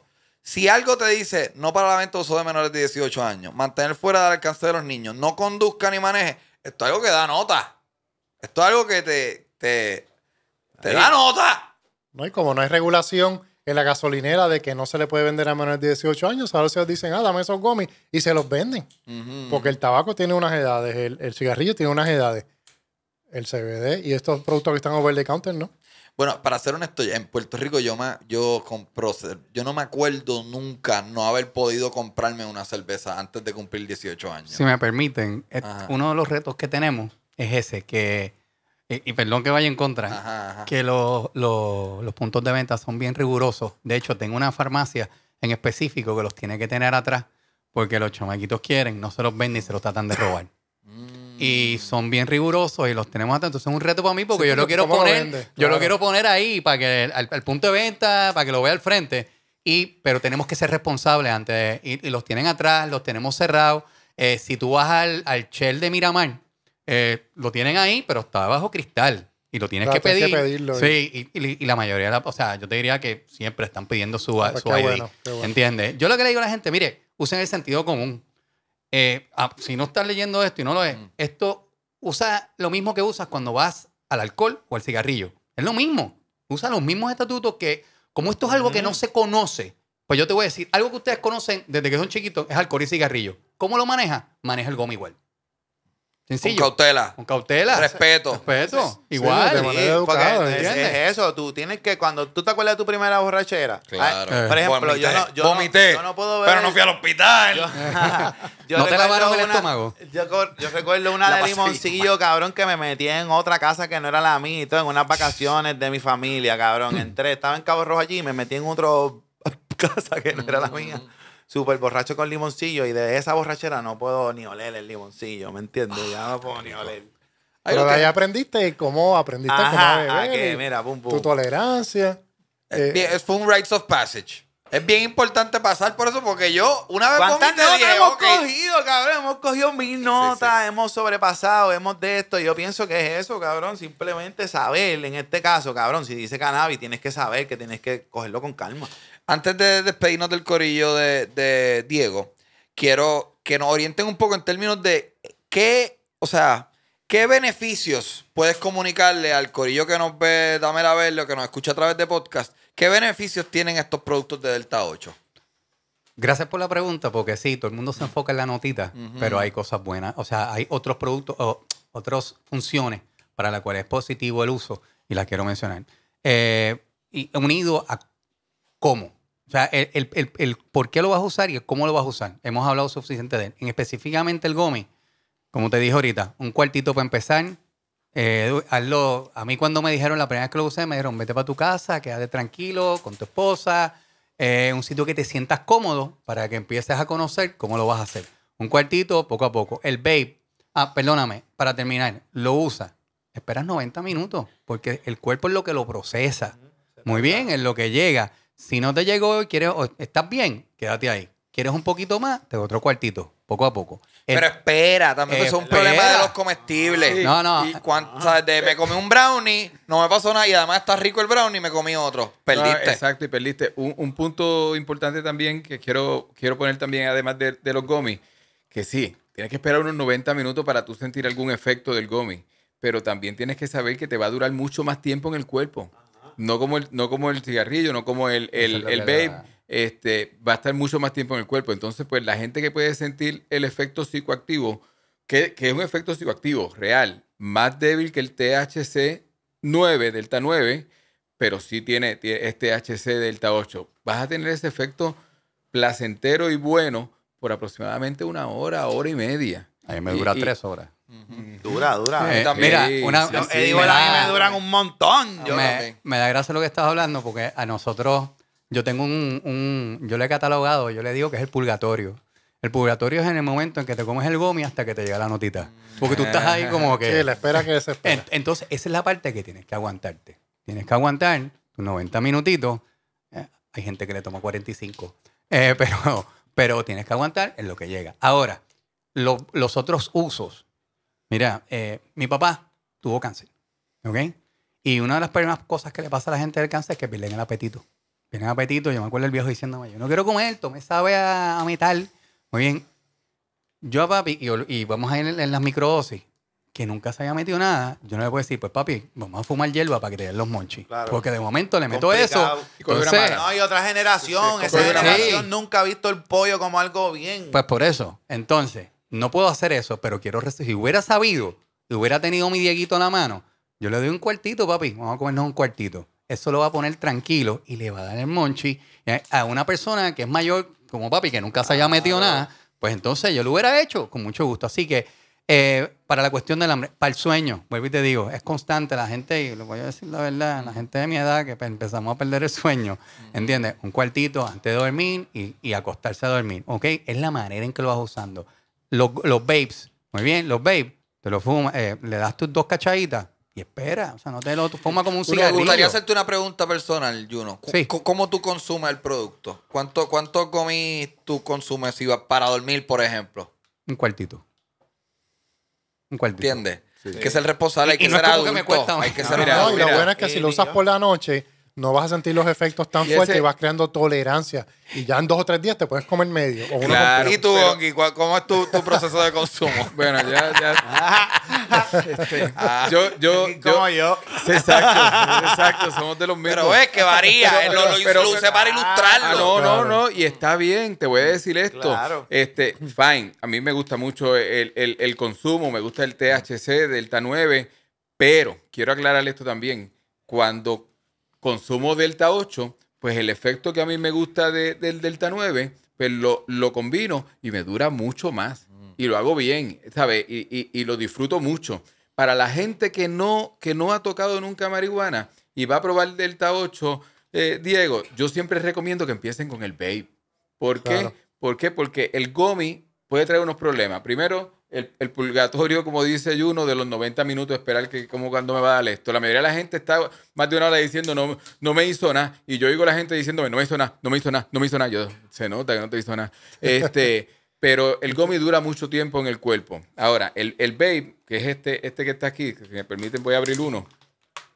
si algo te dice, no para la venta uso de menores de 18 años, mantener fuera del alcance de los niños, no conduzca ni maneje, esto es algo que da nota. Esto es algo que te, da nota. No, y como no hay regulación en la gasolinera de que no se le puede vender a menores de 18 años, ahora se dicen, ah, dame esos gomis y se los venden. Porque el tabaco tiene unas edades, el, el, cigarrillo tiene unas edades, el CBD y estos productos que están over the counter, ¿no? Bueno, para ser honesto, en Puerto Rico yo, me, yo yo no me acuerdo nunca no haber podido comprarme una cerveza antes de cumplir 18 años. Si me permiten, uno de los retos que tenemos es ese, que, y, perdón que vaya en contra, que los, los, puntos de venta son bien rigurosos. De hecho, tengo una farmacia en específico que los tiene que tener atrás porque los chamaquitos quieren, no se los venden y se los tratan de robar. Mm y son bien rigurosos y los tenemos atentos. entonces es un reto para mí porque yo lo quiero poner yo lo quiero poner ahí para que al, punto de venta para que lo vea al frente y pero tenemos que ser responsables antes y, los tienen atrás los tenemos cerrados eh, si tú vas al, Shell de Miramar eh, lo tienen ahí pero está bajo cristal y lo tienes que pedir sí y, la mayoría o sea yo te diría que siempre están pidiendo su, ah, pues ID ¿entiendes? yo lo que le digo a la gente mire usen el sentido común eh, ah, si no estás leyendo esto y no lo es, mm. esto usa lo mismo que usas cuando vas al alcohol o al cigarrillo. Es lo mismo. Usa los mismos estatutos que, como esto es algo que no mm. se conoce, pues yo te voy a decir, algo que ustedes conocen desde que son chiquitos es alcohol y cigarrillo. ¿Cómo lo maneja? Maneja el goma igual. Con cautela. Con cautela. Respeto. Respeto. Igual. Sí, de es, eso. Tú tienes que, cuando tú te acuerdas de tu primera borrachera. Ah, claro. por ejemplo, yo no, yo Vomité, puedo ver. Pero no fui al hospital. Yo, *laughs* no te lavaron el estómago. Yo, recuerdo una de limoncillo, cabrón, que me metí en otra casa que no era la mía en unas vacaciones de mi familia, cabrón. Entré, estaba en Cabo Rojo allí y me metí en otra *laughs* casa que no era la mía. Mm súper borracho con limoncillo y de esa borrachera no puedo ni oler el limoncillo, ¿me entiendes? Ya no ah, puedo ni oler. Pero ahí aprendiste cómo aprendiste Ajá, cómo beber. mira, pum, pum. Tu tolerancia. Eh, es fue un rites of passage. Es bien importante pasar por eso porque yo una vez ¿Cuántas notas hemos cogido, cabrón? Hemos cogido mil notas, hemos sobrepasado, hemos de esto. Yo pienso que es eso, cabrón. Simplemente saber, en este caso, cabrón, si dice cannabis, tienes que saber que tienes que cogerlo con calma. Antes de despedirnos del corillo de, Diego, quiero que nos orienten un poco en términos de qué, o sea, qué beneficios puedes comunicarle al corillo que nos ve, dame la verlo, que nos escucha a través de podcast, qué beneficios tienen estos productos de Delta 8. Gracias por la pregunta, porque sí, todo el mundo se mm. enfoca en la notita, pero hay cosas buenas. O sea, hay otros productos, o otras funciones para las cuales es positivo el uso, y las quiero mencionar. Eh, y unido a cómo o sea, el, el, el, por qué lo vas a usar y cómo lo vas a usar. Hemos hablado suficiente de él. En específicamente el gomi, como te dije ahorita, un cuartito para empezar. Eh, a mí cuando me dijeron la primera vez que lo usé, me dijeron, vete para tu casa, quédate tranquilo con tu esposa, eh, un sitio que te sientas cómodo para que empieces a conocer cómo lo vas a hacer. Un cuartito, poco a poco. El vape, ah, perdóname, para terminar, lo usa. Esperas 90 minutos, porque el cuerpo es lo que lo procesa. Muy bien, es lo que llega. Si no te llegó y quieres, estás bien, quédate ahí. ¿Quieres un poquito más? Te doy otro cuartito, poco a poco. pero espera, también es un eh, problema de los comestibles. No, no. me comí un brownie, no me pasó nada y además está rico el brownie, me comí otro. Ah, perdiste. exacto, y perdiste. Un, punto importante también que quiero, quiero poner también, además de, los gomis, que sí, tienes que esperar unos 90 minutos para tú sentir algún efecto del gomi, pero también tienes que saber que te va a durar mucho más tiempo en el cuerpo. No como el, no como el cigarrillo, no como el, el, vape, este, va a estar mucho más tiempo en el cuerpo. Entonces, pues la gente que puede sentir el efecto psicoactivo, que, es un efecto psicoactivo real, más débil que el THC 9, delta 9, pero sí tiene, THC este delta 8. Vas a tener ese efecto placentero y bueno por aproximadamente una hora, hora y media. A mí me dura tres horas. Dura, dura. Eh, mira, una, me, duran un montón. me, da gracia lo que estás hablando porque a nosotros, yo tengo un, yo le he catalogado, yo le digo que es el purgatorio. El purgatorio es en el momento en que te comes el gomi hasta que te llega la notita. Porque tú estás ahí como que... Sí, la espera que se entonces, esa es la parte que tienes que aguantarte. Tienes que aguantar tus 90 minutitos. Eh, hay gente que le toma 45. Eh, pero, pero tienes que aguantar en lo que llega. Ahora, los otros usos Mira, eh, mi papá tuvo cáncer, ¿ok? Y una de las primeras cosas que le pasa a la gente del cáncer es que pierden el apetito. Pierden el apetito. Yo me acuerdo el viejo diciéndome, yo no quiero comer, esto me sabe a, metal. Muy bien. Yo a papi, y, vamos a ir en, las microdosis, que nunca se haya metido nada, yo no le puedo decir, pues papi, vamos a fumar hierba para que te den los monchis. Porque de momento le meto eso. Entonces, no, hay otra generación. esa generación nunca ha visto el pollo como algo bien. Pues por eso. Entonces, no puedo hacer eso, pero quiero recibir. Si hubiera sabido si hubiera tenido mi Dieguito en la mano, yo le doy un cuartito, papi. Vamos a comernos un cuartito. Eso lo va a poner tranquilo y le va a dar el monchi eh, a una persona que es mayor, como papi, que nunca se haya metido nada. Pues entonces yo lo hubiera hecho con mucho gusto. Así que eh, para la cuestión del hambre, para el sueño, vuelvo y te digo, es constante. La gente, y lo voy a decir la verdad, la gente de mi edad que empezamos a perder el sueño, ¿entiendes? Un cuartito antes de dormir y, y, acostarse a dormir, ¿ok? Es la manera en que lo vas usando. Los, los babes, muy bien, los babes, te lo fumas, eh, le das tus dos cachaditas y espera. O sea, no te lo fumas como un cigarrillo. Me gustaría hacerte una pregunta personal, Juno. Sí. ¿Cómo tú consumes el producto? ¿Cuánto, cuánto comí tú consumes si vas para dormir, por ejemplo? Un cuartito. Un cuartito. ¿Entiendes? que Hay que ser responsable, hay que ser adulto. hay que ser no, no, y lo bueno es que si lo usas por la noche no vas a sentir los efectos tan fuertes y vas creando tolerancia. Y ya en dos o tres días te puedes comer medio. claro. ¿Y tú, cómo es tu, proceso de consumo? *laughs* bueno, ya... ya. Este, ah. yo, yo, como yo. exacto, exacto, somos de los mismos. Pero es que varía, lo, para ilustrarlo. Ah, no, no, no, y está bien, te voy a decir esto. Claro. Este, fine, a mí me gusta mucho el, el, el consumo, me gusta el THC, Delta 9, pero quiero aclarar esto también. Cuando consumo Delta 8, pues el efecto que a mí me gusta del Delta 9, pues lo, combino y me dura mucho más. Mm. Y lo hago bien, ¿sabes? Y, lo disfruto mucho. Para la gente que no, que no ha tocado nunca marihuana y va a probar Delta 8, eh, Diego, yo siempre recomiendo que empiecen con el vape. ¿Por qué? ¿Por qué? Porque el gomi puede traer unos problemas. Primero, el, purgatorio, como dice uno de los 90 minutos, esperar que como cuando me va a dar esto. La mayoría de la gente está más de una hora diciendo no, no me hizo nada. Y yo oigo a la gente diciéndome, no me hizo nada, no me hizo nada, no me hizo nada. Yo se nota que no te hizo nada. Este, *laughs* pero el gomi dura mucho tiempo en el cuerpo. Ahora, el, Babe, que es este, este que está aquí, si me permiten, voy a abrir uno.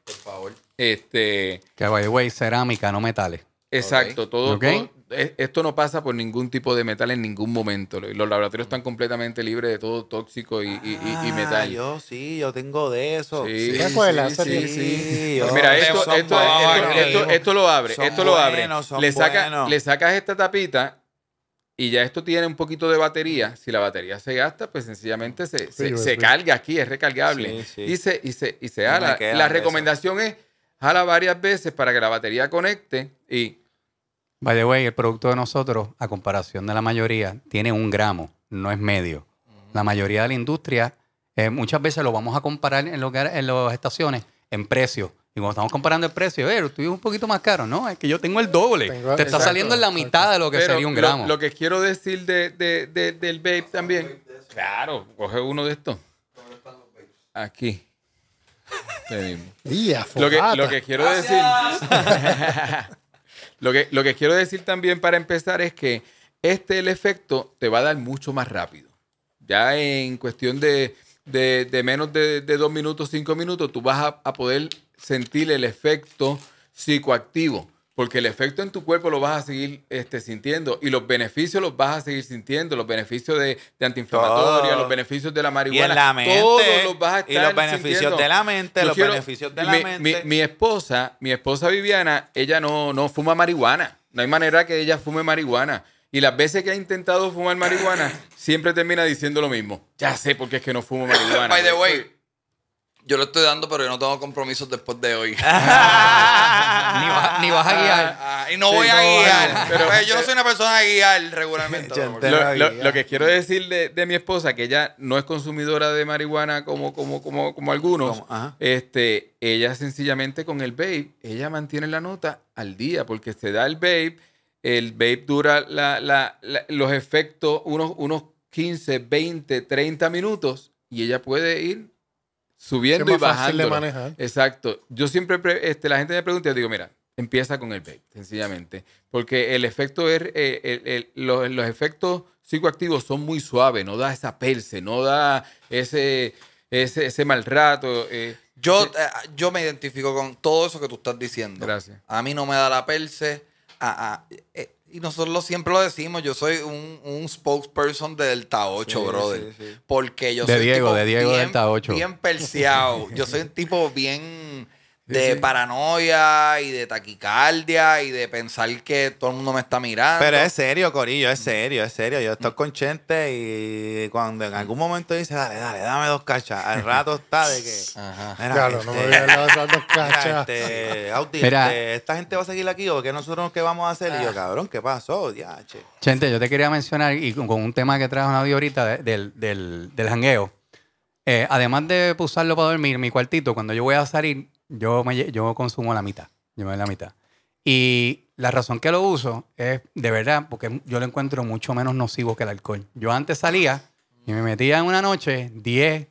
Por favor. Este. Que vaya, cerámica, no metales. Exacto, todo, todo esto no pasa por ningún tipo de metal en ningún momento. Los laboratorios están completamente libres de todo tóxico y, ah, metal. Yo sí, yo tengo de eso. Sí, sí, pues Mira, esto, esto, lo abre, esto lo abre. le, saca, le sacas esta tapita y ya esto tiene un poquito de batería. Si la batería se gasta, pues sencillamente se, pues, carga aquí, es recargable. Y se, y se, y La recomendación es jala varias veces para que la batería conecte y By the way, el producto de nosotros, a comparación de la mayoría, tiene un gramo, no es medio. La mayoría de la industria, eh, muchas veces lo vamos a comparar en, en las estaciones en precio. Y cuando estamos comparando el precio, eh, tú un poquito más caro, ¿no? Es que yo tengo el doble. Te está saliendo en la mitad de lo que sería un gramo. Lo, que quiero decir de, de, del vape también. Claro, coge uno de estos. Aquí. Lo que, lo que quiero decir. *laughs* Lo que, quiero decir también para empezar es que este el efecto te va a dar mucho más rápido. Ya en cuestión de, menos de, dos minutos, cinco minutos, tú vas a poder sentir el efecto psicoactivo porque el efecto en tu cuerpo lo vas a seguir este, sintiendo y los beneficios los vas a seguir sintiendo, los beneficios de, antiinflamatoria, los beneficios de la marihuana, y todos los vas a estar Y los beneficios de la mente, los beneficios de la mente. Mi, esposa, mi esposa Viviana, ella no, no fuma marihuana. No hay manera que ella fume marihuana. Y las veces que ha intentado fumar marihuana, siempre termina diciendo lo mismo. Ya sé por qué es que no fumo marihuana. the yo lo estoy dando, pero yo no tengo compromisos después de hoy. *laughs* ni, vas, a ah, guiar. Ah, y no voy a guiar. yo no soy una persona a guiar regularmente. lo, que quiero decir de, mi esposa, que ella no es consumidora de marihuana como, como, como, como algunos. este, ella sencillamente con el vape, ella mantiene la nota al día, porque se da el vape, el vape dura los efectos unos, unos 15, 20, 30 minutos y ella puede ir subiendo y bajando. Exacto. Yo siempre, este, la gente me pregunta, yo digo, mira, empieza con el vape, sencillamente. Porque el efecto es, eh, los, efectos psicoactivos son muy suaves, no da esa perse, no da ese, ese, ese mal rato. Eh, yo, eh, yo me identifico con todo eso que tú estás diciendo. Gracias. A mí no me da la perse. a, y nosotros siempre lo decimos, yo soy un, un spokesperson de Delta 8, brother. Porque yo de soy Diego, tipo de Diego bien, Delta 8. bien perseado. Yo soy un tipo bien de paranoia y de taquicardia y de pensar que todo el mundo me está mirando. Pero es serio, Corillo, es serio, es serio. Yo estoy mm. con gente y cuando en algún momento dice, dale, dale, dame dos cachas, al *laughs* rato está de que. Ajá. claro, no me este, voy a dar dos *laughs* cachas. Este, este, ¿esta gente va a seguir aquí o qué nosotros qué vamos a hacer? Y yo, ah. cabrón, ¿qué pasó? Ya, che. Chente, yo te quería mencionar y con, un tema que trajo audio ahorita del, del, jangueo. Eh, además de usarlo para dormir, mi cuartito, cuando yo voy a salir, yo, consumo la mitad. Yo me doy la mitad. Y la razón que lo uso es, de verdad, porque yo lo encuentro mucho menos nocivo que el alcohol. Yo antes salía y me metía en una noche 10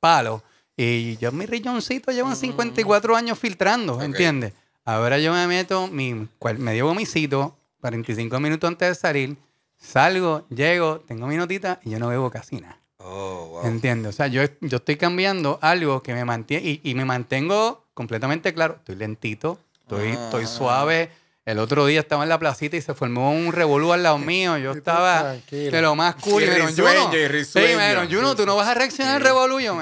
palos y yo mi riñoncito llevan mm. 54 años filtrando, ¿entiendes? Ahora yo me meto, mi, me llevo mi 45 minutos antes de salir, salgo, llego, tengo mi notita y yo no bebo casi nada. Oh, wow. ¿Entiendes? O sea, yo, yo estoy cambiando algo que me mantiene y me mantengo completamente claro. Estoy lentito, estoy, ah. suave. El otro día estaba en la placita y se formó un revolú al lado *laughs* mío. Yo estaba de lo más cool. Y, dijeron, Juno, tú no vas a reaccionar al revolú. Yo,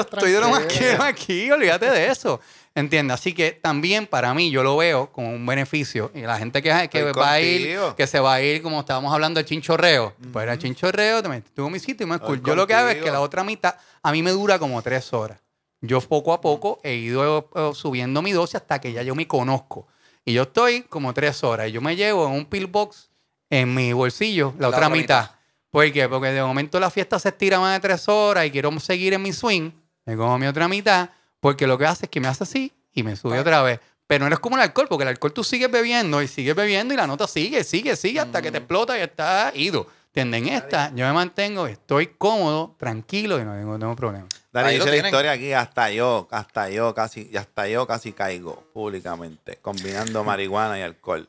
estoy de lo más quiero aquí, olvídate de eso. entiende Así que también para mí yo lo veo como un beneficio. Y la gente que, que va a ir, que se va a ir, como estábamos hablando, al chinchorreo. Pues era chinchorreo, te mi sitio y me cool. Yo lo que hago es que la otra mitad a mí me dura como tres horas yo poco a poco he ido eh, subiendo mi dosis hasta que ya yo me conozco. Y yo estoy como tres horas y yo me llevo en un pillbox en mi bolsillo la, otra, mitad. ¿Por qué? Porque de momento la fiesta se estira más de tres horas y quiero seguir en mi swing, me como mi otra mitad, porque lo que hace es que me hace así y me sube otra vez. Pero no es como el alcohol, porque el alcohol tú sigues bebiendo y sigues bebiendo y la nota sigue, sigue, sigue hasta que te mm. explota y está ido. Tenden esta, yo me mantengo, estoy cómodo, tranquilo y no tengo, tengo problema. Dale, dice la historia aquí, hasta yo, hasta yo casi, hasta yo casi caigo públicamente, combinando marihuana y alcohol.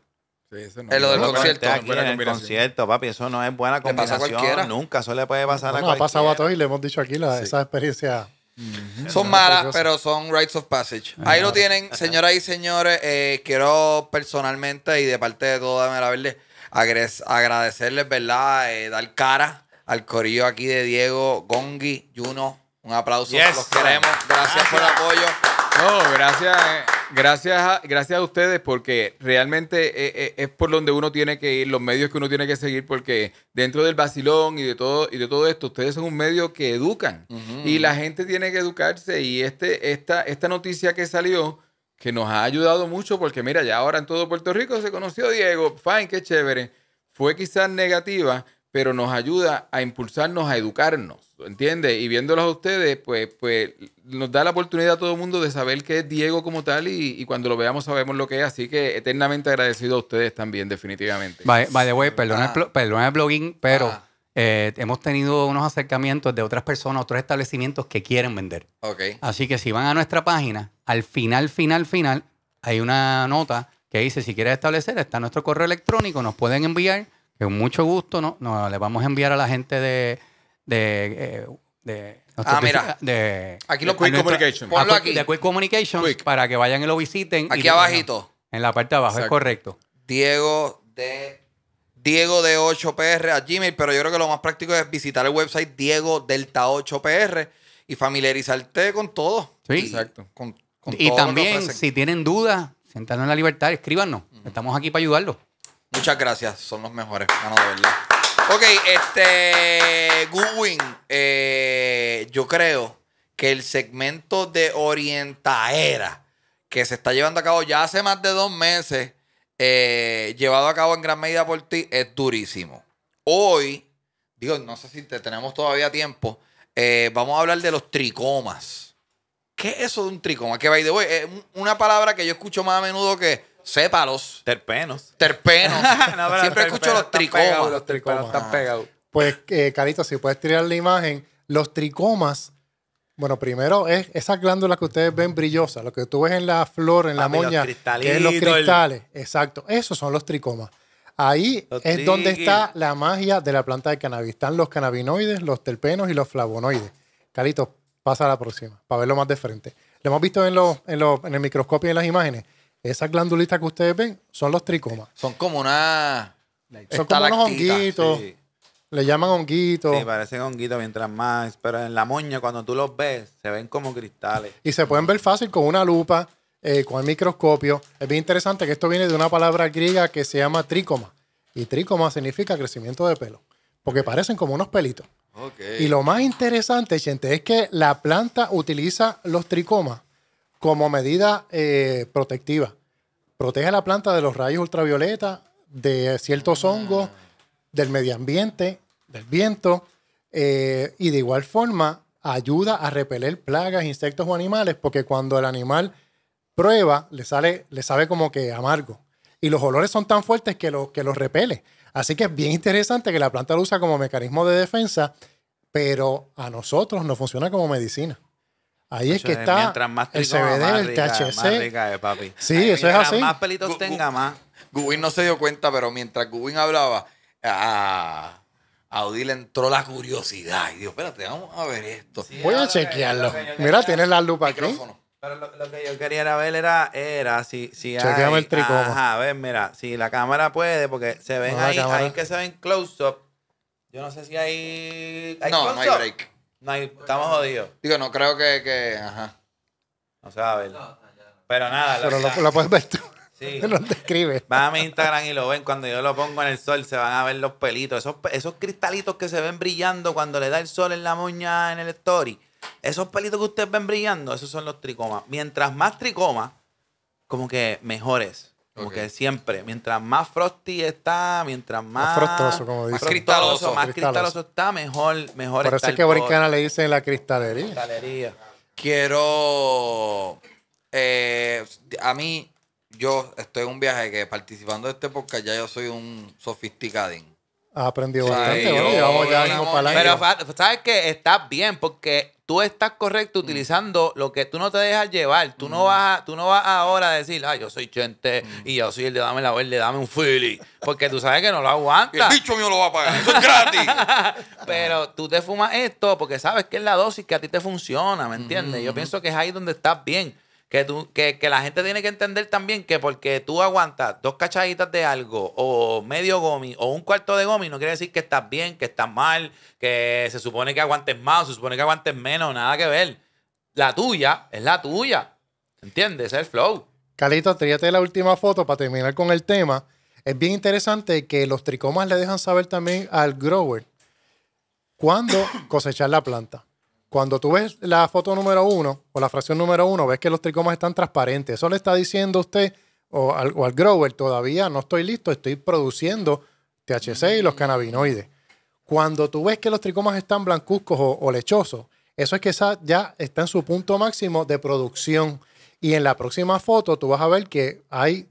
Es lo del concierto. en el concierto, papi, eso no es buena combinación. Nunca, eso le puede pasar a cualquiera. ha pasado a todos y le hemos dicho aquí la, experiencias. esa experiencia. Son malas, pero son rites of passage. Ahí lo tienen, señoras y señores. quiero personalmente y de parte de toda la Verde agradecerles, ¿verdad? Eh, dar cara al corillo aquí de Diego, Gongi, Juno. Un aplauso, los queremos. Gracias, por el apoyo. No, gracias, gracias, a, gracias a ustedes porque realmente eh, eh, es, por donde uno tiene que ir, los medios que uno tiene que seguir porque dentro del vacilón y de todo y de todo esto, ustedes son un medio que educan y la gente tiene que educarse y este esta esta noticia que salió que nos ha ayudado mucho porque mira, ya ahora en todo Puerto Rico se conoció Diego, fine, qué chévere. Fue quizás negativa, pero nos ayuda a impulsarnos a educarnos, ¿entiendes? Y viéndolos a ustedes, pues, pues nos da la oportunidad a todo el mundo de saber qué es Diego como tal y, cuando lo veamos sabemos lo que es, así que eternamente agradecido a ustedes también, definitivamente. Vale, vale, güey, Perdón el, blogging, pero... Ah. Eh, hemos tenido unos acercamientos de otras personas, otros establecimientos que quieren vender. Okay. Así que si van a nuestra página, al final, final, final, hay una nota que dice, si quieres establecer, está nuestro correo electrónico, nos pueden enviar, que con mucho gusto ¿no? nos le vamos a enviar a la gente de... de, eh, de ah, mira. De, aquí lo Quick Communication. Ponlo aquí. De Quick Communications para que vayan y lo visiten. Aquí abajito. en la parte de abajo, es correcto. Diego de Diego de 8PR a Gmail, pero yo creo que lo más práctico es visitar el website Diego Delta 8PR y familiarizarte con todo. Sí. Exacto. Con, y también, si tienen dudas, sentarnos en la libertad, escríbanos. Estamos aquí para ayudarlos. Muchas gracias. Son los mejores. de Ok, este. Goodwin, eh, yo creo que el segmento de Orientaera que se está llevando a cabo ya hace más de dos meses eh, llevado a cabo en gran medida por ti es durísimo. Hoy, digo, no sé si tenemos todavía tiempo, eh, vamos a hablar de los tricomas. ¿Qué es eso de un tricoma? Que by the way, es una palabra que yo escucho más a menudo que sépalos. Terpenos. Terpenos. *laughs* Siempre escucho los tricomas. Están ah. pegados. Pues, eh, Carito, si puedes tirar la imagen, los tricomas bueno, primero es esas glándulas que ustedes ven brillosas, lo que tú ves en la flor, en la moña, los que es los cristales. Exacto, esos son los tricomas. Ahí es donde está la magia de la planta de cannabis. Están los cannabinoides, los terpenos y los flavonoides. Calito, pasa a la próxima para verlo más de frente. Lo hemos visto en, en, el microscopio y en las imágenes. Esas glándulitas que ustedes ven son los tricomas. Son como una... Son como unos honguitos. Le llaman honguito. Sí, parecen honguitos mientras más. Pero en la moña, cuando tú los ves, se ven como cristales. Y se pueden ver fácil con una lupa, eh, con el microscopio. Es bien interesante que esto viene de una palabra griega que se llama trícoma. Y trícoma significa crecimiento de pelo. Porque parecen como unos pelitos. Y lo más interesante, gente, es que la planta utiliza los tricomas como medida eh, protectiva. Protege a la planta de los rayos ultravioleta, de ciertos ah. hongos del medio ambiente, del viento, eh, y de igual forma ayuda a repeler plagas, insectos o animales, porque cuando el animal prueba, le sale, le sabe como que amargo. Y los olores son tan fuertes que, que los repele. Así que es bien interesante que la planta lo usa como mecanismo de defensa, pero a nosotros no funciona como medicina. Ahí es que está el CBD, el THC. Sí, eso es así. Más pelitos tenga, más. Gubin no se dio cuenta, pero mientras Gubin hablaba, a, ah, a entró la curiosidad. Y Dios, espérate, vamos a ver esto. Voy a chequearlo. Mira, tiene la lupa aquí. Micrófono. Pero lo, que yo quería era ver era, era si, si el tricoma. Ajá, a ver, mira, si la cámara puede, porque se ven ahí, ahí que se ven close-up. Yo no sé si hay. ¿hay no, no hay break. No estamos jodidos. Digo, no creo que, que. ajá. No se va a ver. Pero nada. lo, puedes ver tú. Sí. *laughs* No te escribe. Van a mi Instagram y lo ven. Cuando yo lo pongo en el sol, se van a ver los pelitos. Esos, cristalitos que se ven brillando cuando le da el sol en la moña en el story. Esos pelitos que ustedes ven brillando, esos son los tricomas. Mientras más tricomas, como que mejores. Como que siempre, mientras más frosty está, mientras más, más frostoso, como dice. Más cristaloso, más cristaloso, está, mejor, mejor Por eso que Boricana le dicen la cristalería. cristalería. Quiero eh, a mí yo estoy en un viaje que participando de este porque ya yo soy un sofisticadín. Has aprendido bastante, Pero sabes que estás bien porque tú estás correcto mm. utilizando lo que tú no te dejas llevar. Tú no mm. vas tú no vas ahora a decir, ah, yo soy chente mm. y yo soy el de dame la de dame un feeling Porque tú sabes que no lo aguantas. el bicho mío lo va a pagar, eso es gratis. *laughs* Pero ah. tú te fumas esto porque sabes que es la dosis que a ti te funciona, ¿me entiendes? Yo pienso que es ahí donde estás bien. Que, tú, que, la gente tiene que entender también que porque tú aguantas dos cachaditas de algo o medio gomi o un cuarto de gomi, no quiere decir que estás bien, que estás mal, que se supone que aguantes más, se supone que aguantes menos, nada que ver. La tuya es la tuya. ¿Entiendes? es el flow. Calito, tríate la última foto para terminar con el tema. Es bien interesante que los tricomas le dejan saber también al grower cuándo cosechar la planta. Cuando tú ves la foto número uno o la fracción número uno, ves que los tricomas están transparentes. Eso le está diciendo a usted o al, grower, todavía no estoy listo, estoy produciendo THC y los cannabinoides. Cuando tú ves que los tricomas están blancuzcos o, lechosos, eso es que ya está en su punto máximo de producción. Y en la próxima foto tú vas a ver que hay,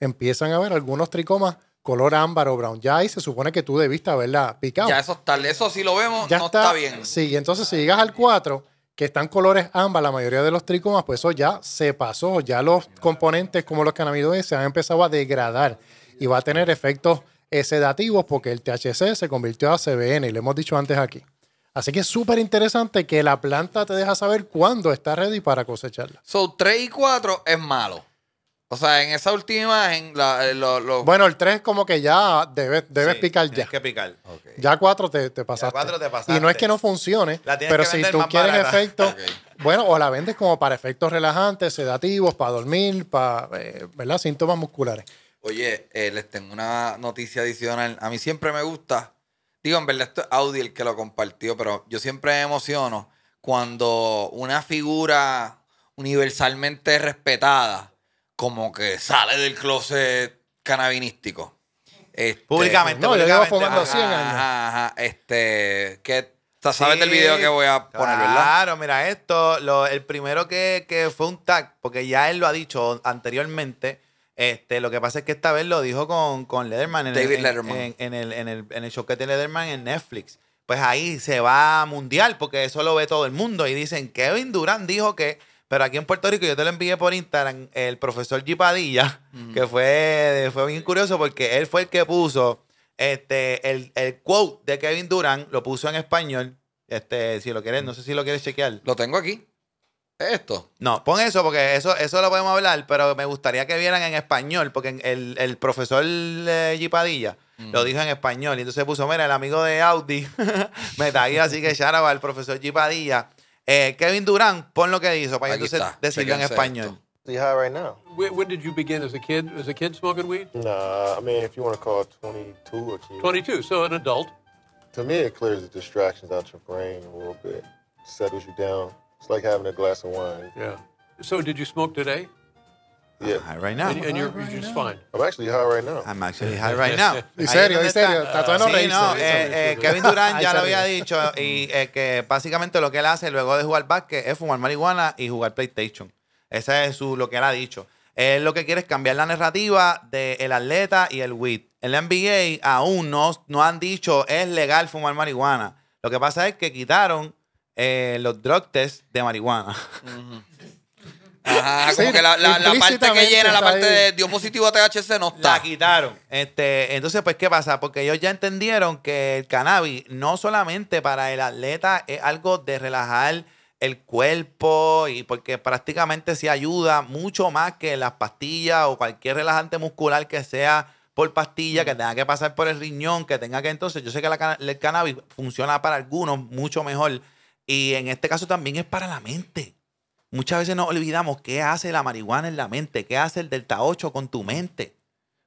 empiezan a ver algunos tricomas color ámbar o brown. Ya ahí se supone que tú debiste haberla picado. Ya eso tal eso si lo vemos, ya no está, bien. Sí, entonces si llegas al 4, que están colores ámbar, la mayoría de los tricomas, pues eso ya se pasó. Ya los componentes como los cannabinoides se han empezado a degradar y va a tener efectos sedativos porque el THC se convirtió a CBN y lo hemos dicho antes aquí. Así que es súper interesante que la planta te deja saber cuándo está ready para cosecharla. So, 3 y 4 es malo. O sea, en esa última en la, eh, Bueno, el 3 como que ya debes, picar ya. Tienes que picar. Ya 4 te, te pasaste. cuatro te pasaste. Y no es que no funcione, pero si tú quieres efecto, bueno, o la vendes como para efectos relajantes, sedativos, para dormir, para, eh, ¿verdad? Síntomas musculares. Oye, eh, les tengo una noticia adicional. A mí siempre me gusta. Digo, en verdad, esto es Audi el que lo compartió, pero yo siempre me emociono cuando una figura universalmente respetada como que sale del closet canabinístico. Este, públicamente, no, yo fumando 100 años. Ajá, este, sabes del video que voy a poner, claro, mira esto, el primero que, fue un tag, porque ya él lo ha dicho anteriormente, este, lo que pasa es que esta vez lo dijo con, con en, David el, En, el, en, el, en el show que tiene Lederman en Netflix. Pues ahí se va mundial, porque eso lo ve todo el mundo. Y dicen, Kevin Durant dijo que pero aquí en Puerto Rico yo te lo envié por Instagram, el profesor G. que fue, fue bien curioso porque él fue el que puso este, el, quote de Kevin Durant, lo puso en español. Este, si lo quieres, no sé si lo quieres chequear. Lo tengo aquí. Esto. No, pon eso porque eso, eso lo podemos hablar, pero me gustaría que vieran en español, porque el, profesor eh, Gipadilla lo dijo en español. Y entonces puso, mira, el amigo de Audi *laughs* me ahí así que charaba el profesor Gipadilla Eh, Kevin Durán, pon lo que hizo para Aquí entonces decirlo en español. See how right now. When, when did you begin as a kid? As a kid smoking weed? Nah, I mean, if you want to call it 22 or 22, so an adult. To me, it clears the distractions out your brain a little bit, settles you down. It's like having a glass of wine. Yeah. So did you smoke today? Yeah. I'm high right now. And, you're, you're just fine. I'm actually high right now. I'm actually high right now. *laughs* ¿En serio? ¿En serio? Está no Sí, no, eh, eh, Kevin Durant ya lo había dicho y eh, que básicamente lo que él hace luego de jugar básquet es fumar marihuana y jugar PlayStation. Ese es su, lo que él ha dicho. Él lo que quiere es cambiar la narrativa del de atleta y el weed En la NBA aún no, no han dicho es legal fumar marihuana. Lo que pasa es que quitaron eh, los drug tests de marihuana. Uh *laughs* Ajá, *laughs* como que la, parte que llena, la parte de Dios positivo THC no está. La quitaron. Este, entonces, pues, ¿qué pasa? Porque ellos ya entendieron que el cannabis no solamente para el atleta es algo de relajar el cuerpo y porque prácticamente se ayuda mucho más que las pastillas o cualquier relajante muscular que sea por pastilla, que tenga que pasar por el riñón, que tenga que entonces, yo sé que el cannabis funciona para algunos mucho mejor y en este caso también es para la mente. Muchas veces nos olvidamos qué hace la marihuana en la mente, qué hace el delta 8 con tu mente.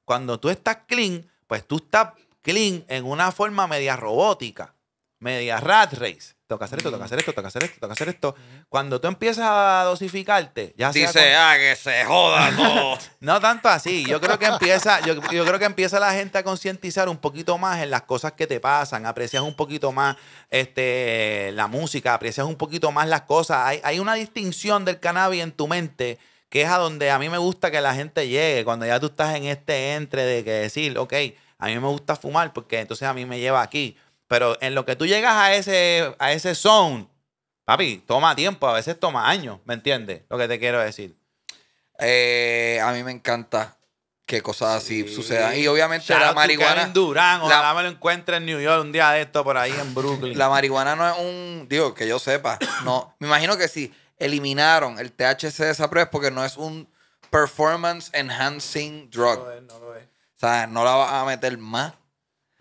Cuando tú estás clean, pues tú estás clean en una forma media robótica, media rat race tengo hacer esto, tengo que hacer esto, tengo que hacer esto, tengo hacer esto. Cuando tú empiezas a dosificarte, ya sea Dice, ah, que se joda todo. *laughs* No tanto así. Yo creo que empieza, yo, creo que empieza la gente a concientizar un poquito más en las cosas que te pasan. Aprecias un poquito más este, la música, aprecias un poquito más las cosas. Hay, hay una distinción del cannabis en tu mente que es a donde a mí me gusta que la gente llegue. Cuando ya tú estás en este entre de que decir, ok, a mí me gusta fumar porque entonces a mí me lleva aquí. Pero en lo que tú llegas a ese, a ese zone, papi, toma tiempo, a veces toma años, ¿me entiendes? Lo que te quiero decir. Eh, a mí me encanta que cosas así sucedan. Y obviamente la marihuana. En Durán, ojalá la, me lo encuentre en New York un día de esto por ahí en Brooklyn. La marihuana no es un. Digo, que yo sepa. No. Me imagino que si eliminaron el THC de esa prueba es porque no es un performance enhancing drug. No lo es, no lo es. O sea, no la vas a meter más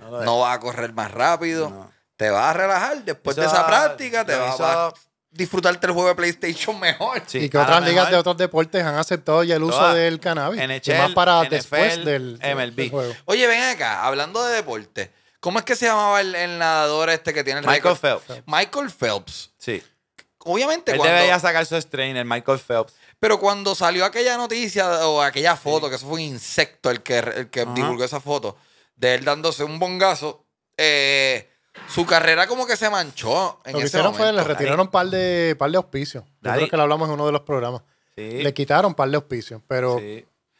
no, va vas a correr más rápido. Te vas a relajar después de esa práctica, te vas, a disfrutarte el juego de PlayStation mejor. y que otras ligas de otros deportes han aceptado ya el uso del cannabis. Es más para después del, MLB. juego. Oye, ven acá, hablando de deporte, ¿cómo es que se llamaba el, nadador este que tiene Michael Phelps. Michael Phelps. Sí. Obviamente Él debería sacar su el Michael Phelps. Pero cuando salió aquella noticia o aquella foto, que eso fue un insecto el que, divulgó esa foto, de él dándose un bongazo, eh, su carrera como que se manchó. lo que hicieron fue, le retiraron un par de, par de auspicios. Yo que lo hablamos en uno de los programas. Le quitaron un par de auspicios, pero...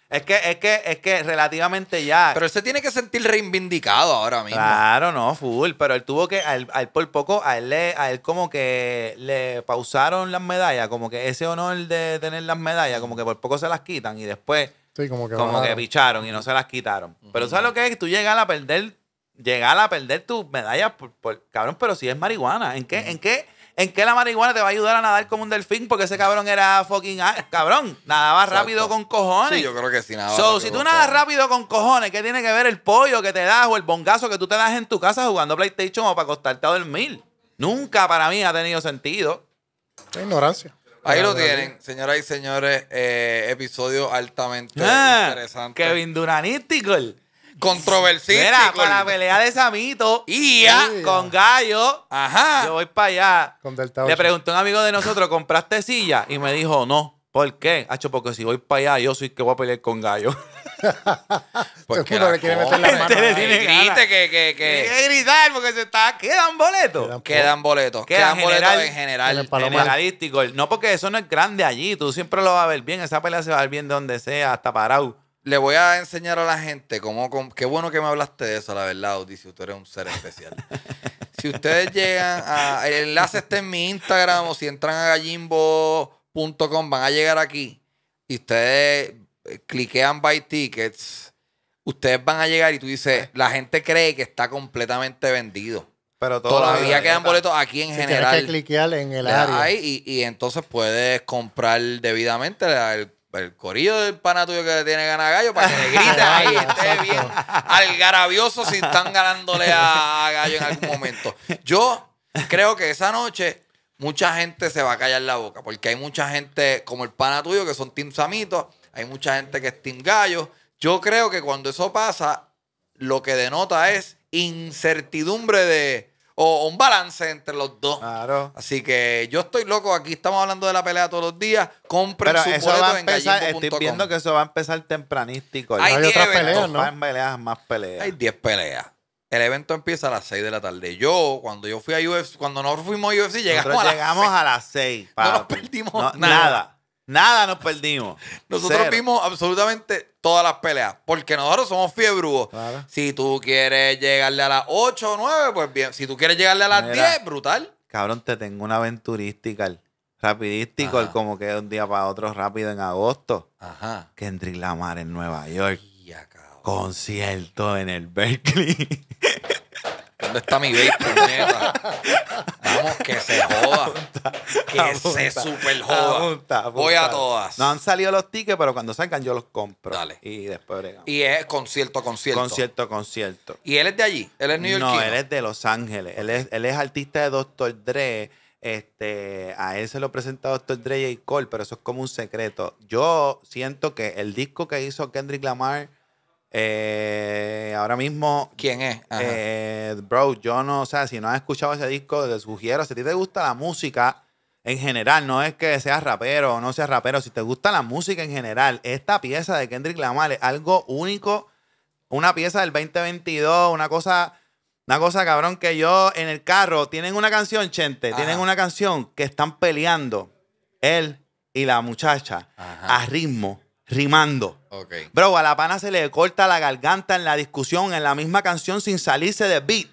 Es que, es que, es que relativamente ya. Pero él se tiene que sentir reivindicado ahora mismo. Claro, no, full. Pero él tuvo que, a él por poco, a él, le, a él como que le pausaron las medallas, como que ese honor de tener las medallas, como que por poco se las quitan y después como que, como picharon y no se las quitaron. Pero ¿sabes lo que es? Tú llegas a perder, llegar a perder tu medallas por, cabrón, pero si es marihuana. ¿En qué, en qué, en qué la marihuana te va a ayudar a nadar como un delfín? Porque ese cabrón era fucking cabrón, nadaba rápido con cojones. Sí, yo creo que sí nadaba. So, si tú nadas rápido con cojones, ¿qué tiene que ver el pollo que te das o el bongazo que tú te das en tu casa jugando PlayStation o para acostarte a dormir? Nunca para mí ha tenido sentido. Es ignorancia. Ahí lo tienen, señoras y señores, eh, episodio altamente ah, interesante. Kevin Duranístico. Controversial. Mira, la pelea de Samito y con Gallo, Ajá. yo voy para allá. Le preguntó un amigo de nosotros, ¿compraste silla? Y me dijo, no. ¿Por qué? Hacho, porque si voy para allá, yo soy que voy a pelear con gallo. *laughs* porque la le quiere meter la mano. que, que, que. Tiene que gritar porque se está. Quedan boletos. Quedan boletos. Quedan, boletos en general. generalístico. No, porque eso no es grande allí. Tú siempre lo vas a ver bien. Esa pelea se va a ver bien donde sea, hasta parado. Le voy a enseñar a la gente cómo. qué bueno que me hablaste de eso, la verdad, Odisio. usted eres un ser especial. *laughs* si ustedes llegan a. El enlace está en mi Instagram o si entran a Gallimbo .com van a llegar aquí y ustedes eh, cliquean buy tickets, ustedes van a llegar y tú dices, eh. la gente cree que está completamente vendido. Pero todavía quedan boletos aquí en general. Tienes que cliquear en el área. Y, entonces puedes comprar debidamente el, corillo del pana tuyo que le tiene ganas gallo para que le *laughs* grite ahí, esté bien garabioso si están ganándole a gallo en algún momento. Yo creo que esa noche mucha gente se va a callar la boca, porque hay mucha gente como el pana tuyo que son Team Samito, hay mucha gente que es Team Gallo. Yo creo que cuando eso pasa, lo que denota es incertidumbre de o un balance entre los dos. Claro. Así que yo estoy loco. Aquí estamos hablando de la pelea todos los días. Compren su Estoy viendo que eso va a empezar tempranístico. Hay, otras peleas, ¿no? Más peleas, más peleas. Hay 10 peleas. El evento empieza a las 6 de la tarde. Yo, cuando yo fui a UFC, cuando nosotros fuimos a UFC, llegamos a las llegamos a las 6. *laughs* No nos perdimos nada. nada. nos perdimos. *laughs* Nosotros vimos absolutamente todas las peleas. Porque nosotros somos fiebruos Si tú quieres llegarle a las 8 o 9, pues bien. Si tú quieres llegarle a las 10, brutal. Cabrón, te tengo una aventurística. Rapidístico, el como que de un día para otro rápido en agosto. Ajá. Kendrick Lamar en Nueva York. Ya, cabrón concierto en el Berkeley. *laughs* ¿Dónde está mi bebé, Vamos, que se joda. que se super joda. Voy a todas. No han salido los tickets, pero cuando salgan yo los compro. Dale. Y después bregamos. Y es concierto, concierto. Concierto, concierto. ¿Y él es de allí? ¿Él es New York? No, él es de Los Ángeles. Él es, artista de Dr. Dre. Este, a él se lo presenta Dr. Dre y Cole, pero eso es como un secreto. Yo siento que el disco que hizo Kendrick Lamar eh, ahora mismo. ¿Quién es? Eh, bro, yo no, o sea, si no has escuchado ese disco, te sugiero, si a ti te gusta la música en general, no es que seas rapero o no seas rapero, si te gusta la música en general, esta pieza de Kendrick Lamar es algo único, una pieza del 2022, una cosa, una cosa cabrón que yo en el carro, tienen una canción, Chente, tienen una canción que están peleando él y la muchacha a ritmo rimando. Bro, a la pana se le corta la garganta en la discusión, en la misma canción, sin salirse de beat.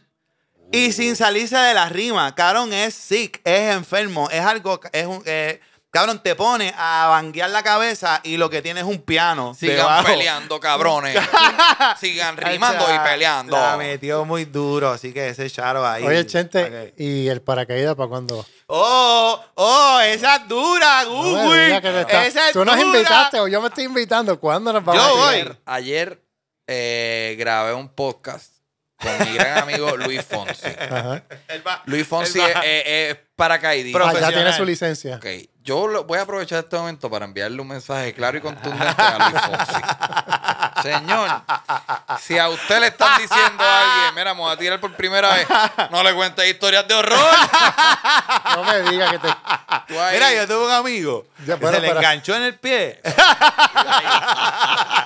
Y uh. sin salirse de la rima. Cabrón es sick, es enfermo, es algo, es eh, Cabrón, te pone a banguear la cabeza y lo que tiene es un piano. Sigan peleando, cabrones. *laughs* Sigan rimando y peleando. Me metió muy duro, así que ese charo ahí. Oye, Chente, ¿y el paracaídas para cuándo? oh, oh, esa es dura, Gugui! esa es Tú nos invitaste o yo me estoy invitando. ¿Cuándo nos vamos a ir? voy. Ayer eh, grabé un podcast con mi gran amigo *laughs* Luis Fonsi. Luis Fonsi es, paracaidista. Ah, ya tiene su licencia. Ok yo lo, voy a aprovechar este momento para enviarle un mensaje claro y contundente a Luis Fonsi. *laughs* Señor, si a usted le están diciendo a alguien, mira, vamos a tirar por primera vez, no le cuentes historias de horror. no me digas que te. Mira, yo tuve un amigo que se le enganchó en el pie. *laughs* *laughs*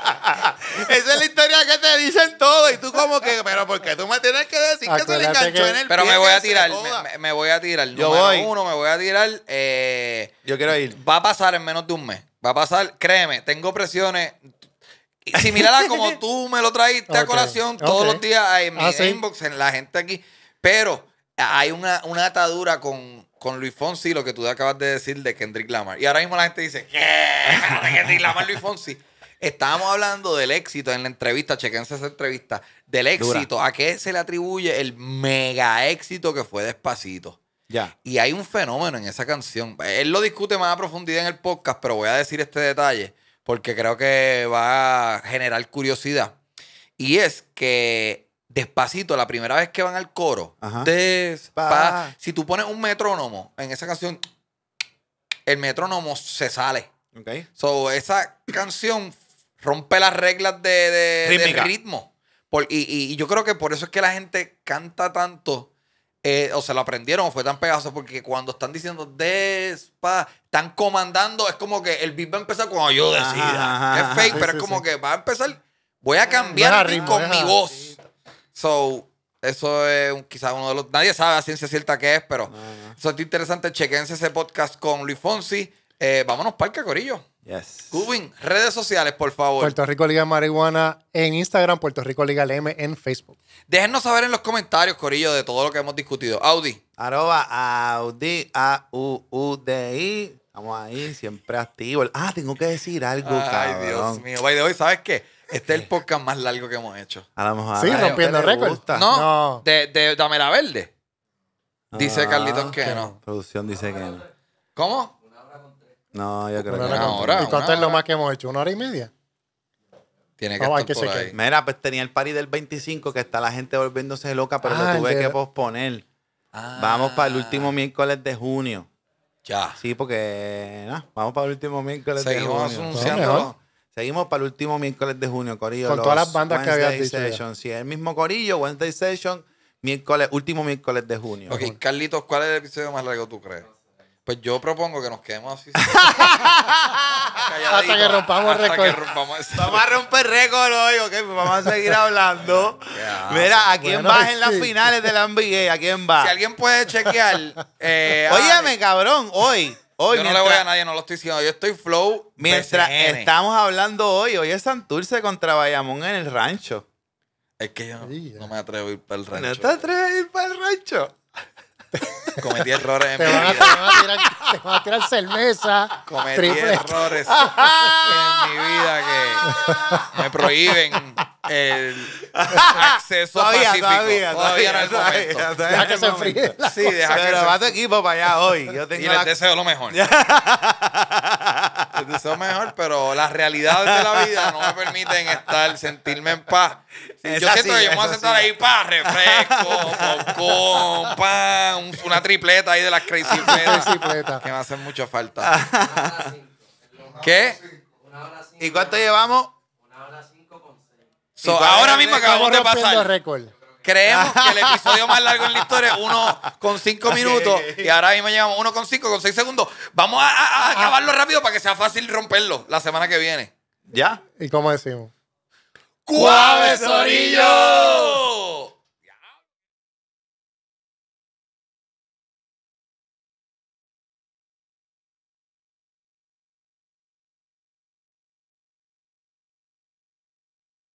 Esa es la historia que te dicen todo. Y tú como que, pero ¿por qué tú me tienes que decir que se le enganchó en el Pero me voy a tirar, me, voy a tirar. Yo Número uno, me voy a tirar. Eh, Yo quiero ir. Va a pasar en menos de un mes. Va a pasar, créeme, tengo presiones y si a como tú me lo *laughs* trajiste a colación todos los días en mi ah, inbox, en la gente aquí. Pero hay una, atadura con, con Luis Fonsi, lo que tú acabas de decir de Kendrick Lamar. Y ahora mismo la gente dice, ¿qué? *laughs* Kendrick Lamar, Luis Fonsi. Estábamos hablando del éxito en la entrevista, chequense esa entrevista, del éxito. ¿A qué se le atribuye el mega éxito que fue Despacito? Ya. Y hay un fenómeno en esa canción. Él lo discute más a profundidad en el podcast, pero voy a decir este detalle porque creo que va a generar curiosidad. Y es que despacito, la primera vez que van al coro, Ajá. si tú pones un metrónomo en esa canción, el metrónomo se sale. Okay. So, esa canción rompe las reglas de, ritmo. y, yo creo que por eso es que la gente canta tanto. Eh, o se lo aprendieron o fue tan pegazo porque cuando están diciendo despa, están comandando, es como que el beat va a empezar cuando yo decida. es fake, pero es como que va a empezar, voy a cambiar con mi voz. So, eso es quizás uno de los. Nadie sabe a ciencia cierta qué es, pero eso es interesante. Chequense ese podcast con Luis Fonsi. Eh, vámonos, Parque Corillo. Yes. Cubin, redes sociales, por favor. Puerto Rico Liga Marihuana en Instagram, Puerto Rico Liga LM en Facebook. Déjenos saber en los comentarios, Corillo, de todo lo que hemos discutido. Audi. Arroba Audi, A-U-U-D-I. Estamos ahí, siempre activo. Ah, tengo que decir algo, Ay, Dios mío. By de hoy? ¿sabes qué? Este es el podcast más largo que hemos hecho. A lo mejor. Sí, rompiendo récords. No, De, de la Verde. Dice ah, Carlitos que no. Producción dice que no. ¿Cómo? No, yo creo que ¿Y cuánto es lo más que hemos hecho? ¿Una hora y media? Tiene que, ah, estar por ahí. Mira, pues tenía el party del 25 que está la gente volviéndose loca, pero lo ah, tuve que posponer. Ah. Vamos para el último miércoles de junio. Ya. Sí, porque vamos para el último miércoles de junio. Seguimos para el último miércoles de junio, Corillo. Con todas las bandas que había dicho. Sí, el mismo Corillo, Wednesday Session, miércoles, último miércoles de junio. Ok, Carlitos, ¿cuál es el episodio más largo tú crees? Pues yo propongo que nos quedemos así. *laughs* hasta que rompamos récord. Vamos a romper récord hoy, ok. Pues vamos a seguir hablando. Mira, pues. ¿a quién vas en las finales de la NBA? ¿A quién vas? Si alguien puede chequear. Eh, Óyeme, cabrón, hoy. Hoy, yo no le voy a nadie, no lo estoy diciendo. Yo estoy flow. Mientras estamos hablando hoy, hoy es Santurce contra Bayamón en el rancho. Es que yo no, no me atrevo a ir para el rancho. ¿No te atreves a ir para el rancho? *laughs* Cometí errores en mi vida. Te van, a tirar, te van a tirar cerveza. Cometí errores *laughs* en mi vida que me prohíben el acceso pacífico. Todavía, no es deja que se enfríe. Sí, deja que se va tu equipo para allá hoy. Yo tengo y les deseo lo mejor. *laughs* les deseo lo mejor, pero las realidades de la vida no me permiten estar, sentirme en paz. yo siento que yo me voy a sentar ahí, pa, refresco, popcorn, pan, una tripleta ahí de las Crazy *laughs* Pleta. que me hacen mucha falta. ¿Qué? ¿Y cuánto llevamos? hora con ahora mismo acabamos de pasar. Récord. Creemos que el *laughs* episodio más largo en la historia es uno con cinco minutos y ahora mismo llevamos uno con cinco, con seis segundos. Vamos a, a ah. acabarlo rápido para que sea fácil romperlo la semana que viene. ¿Ya? ¿Y cómo decimos? ¡Cuave Sorillo!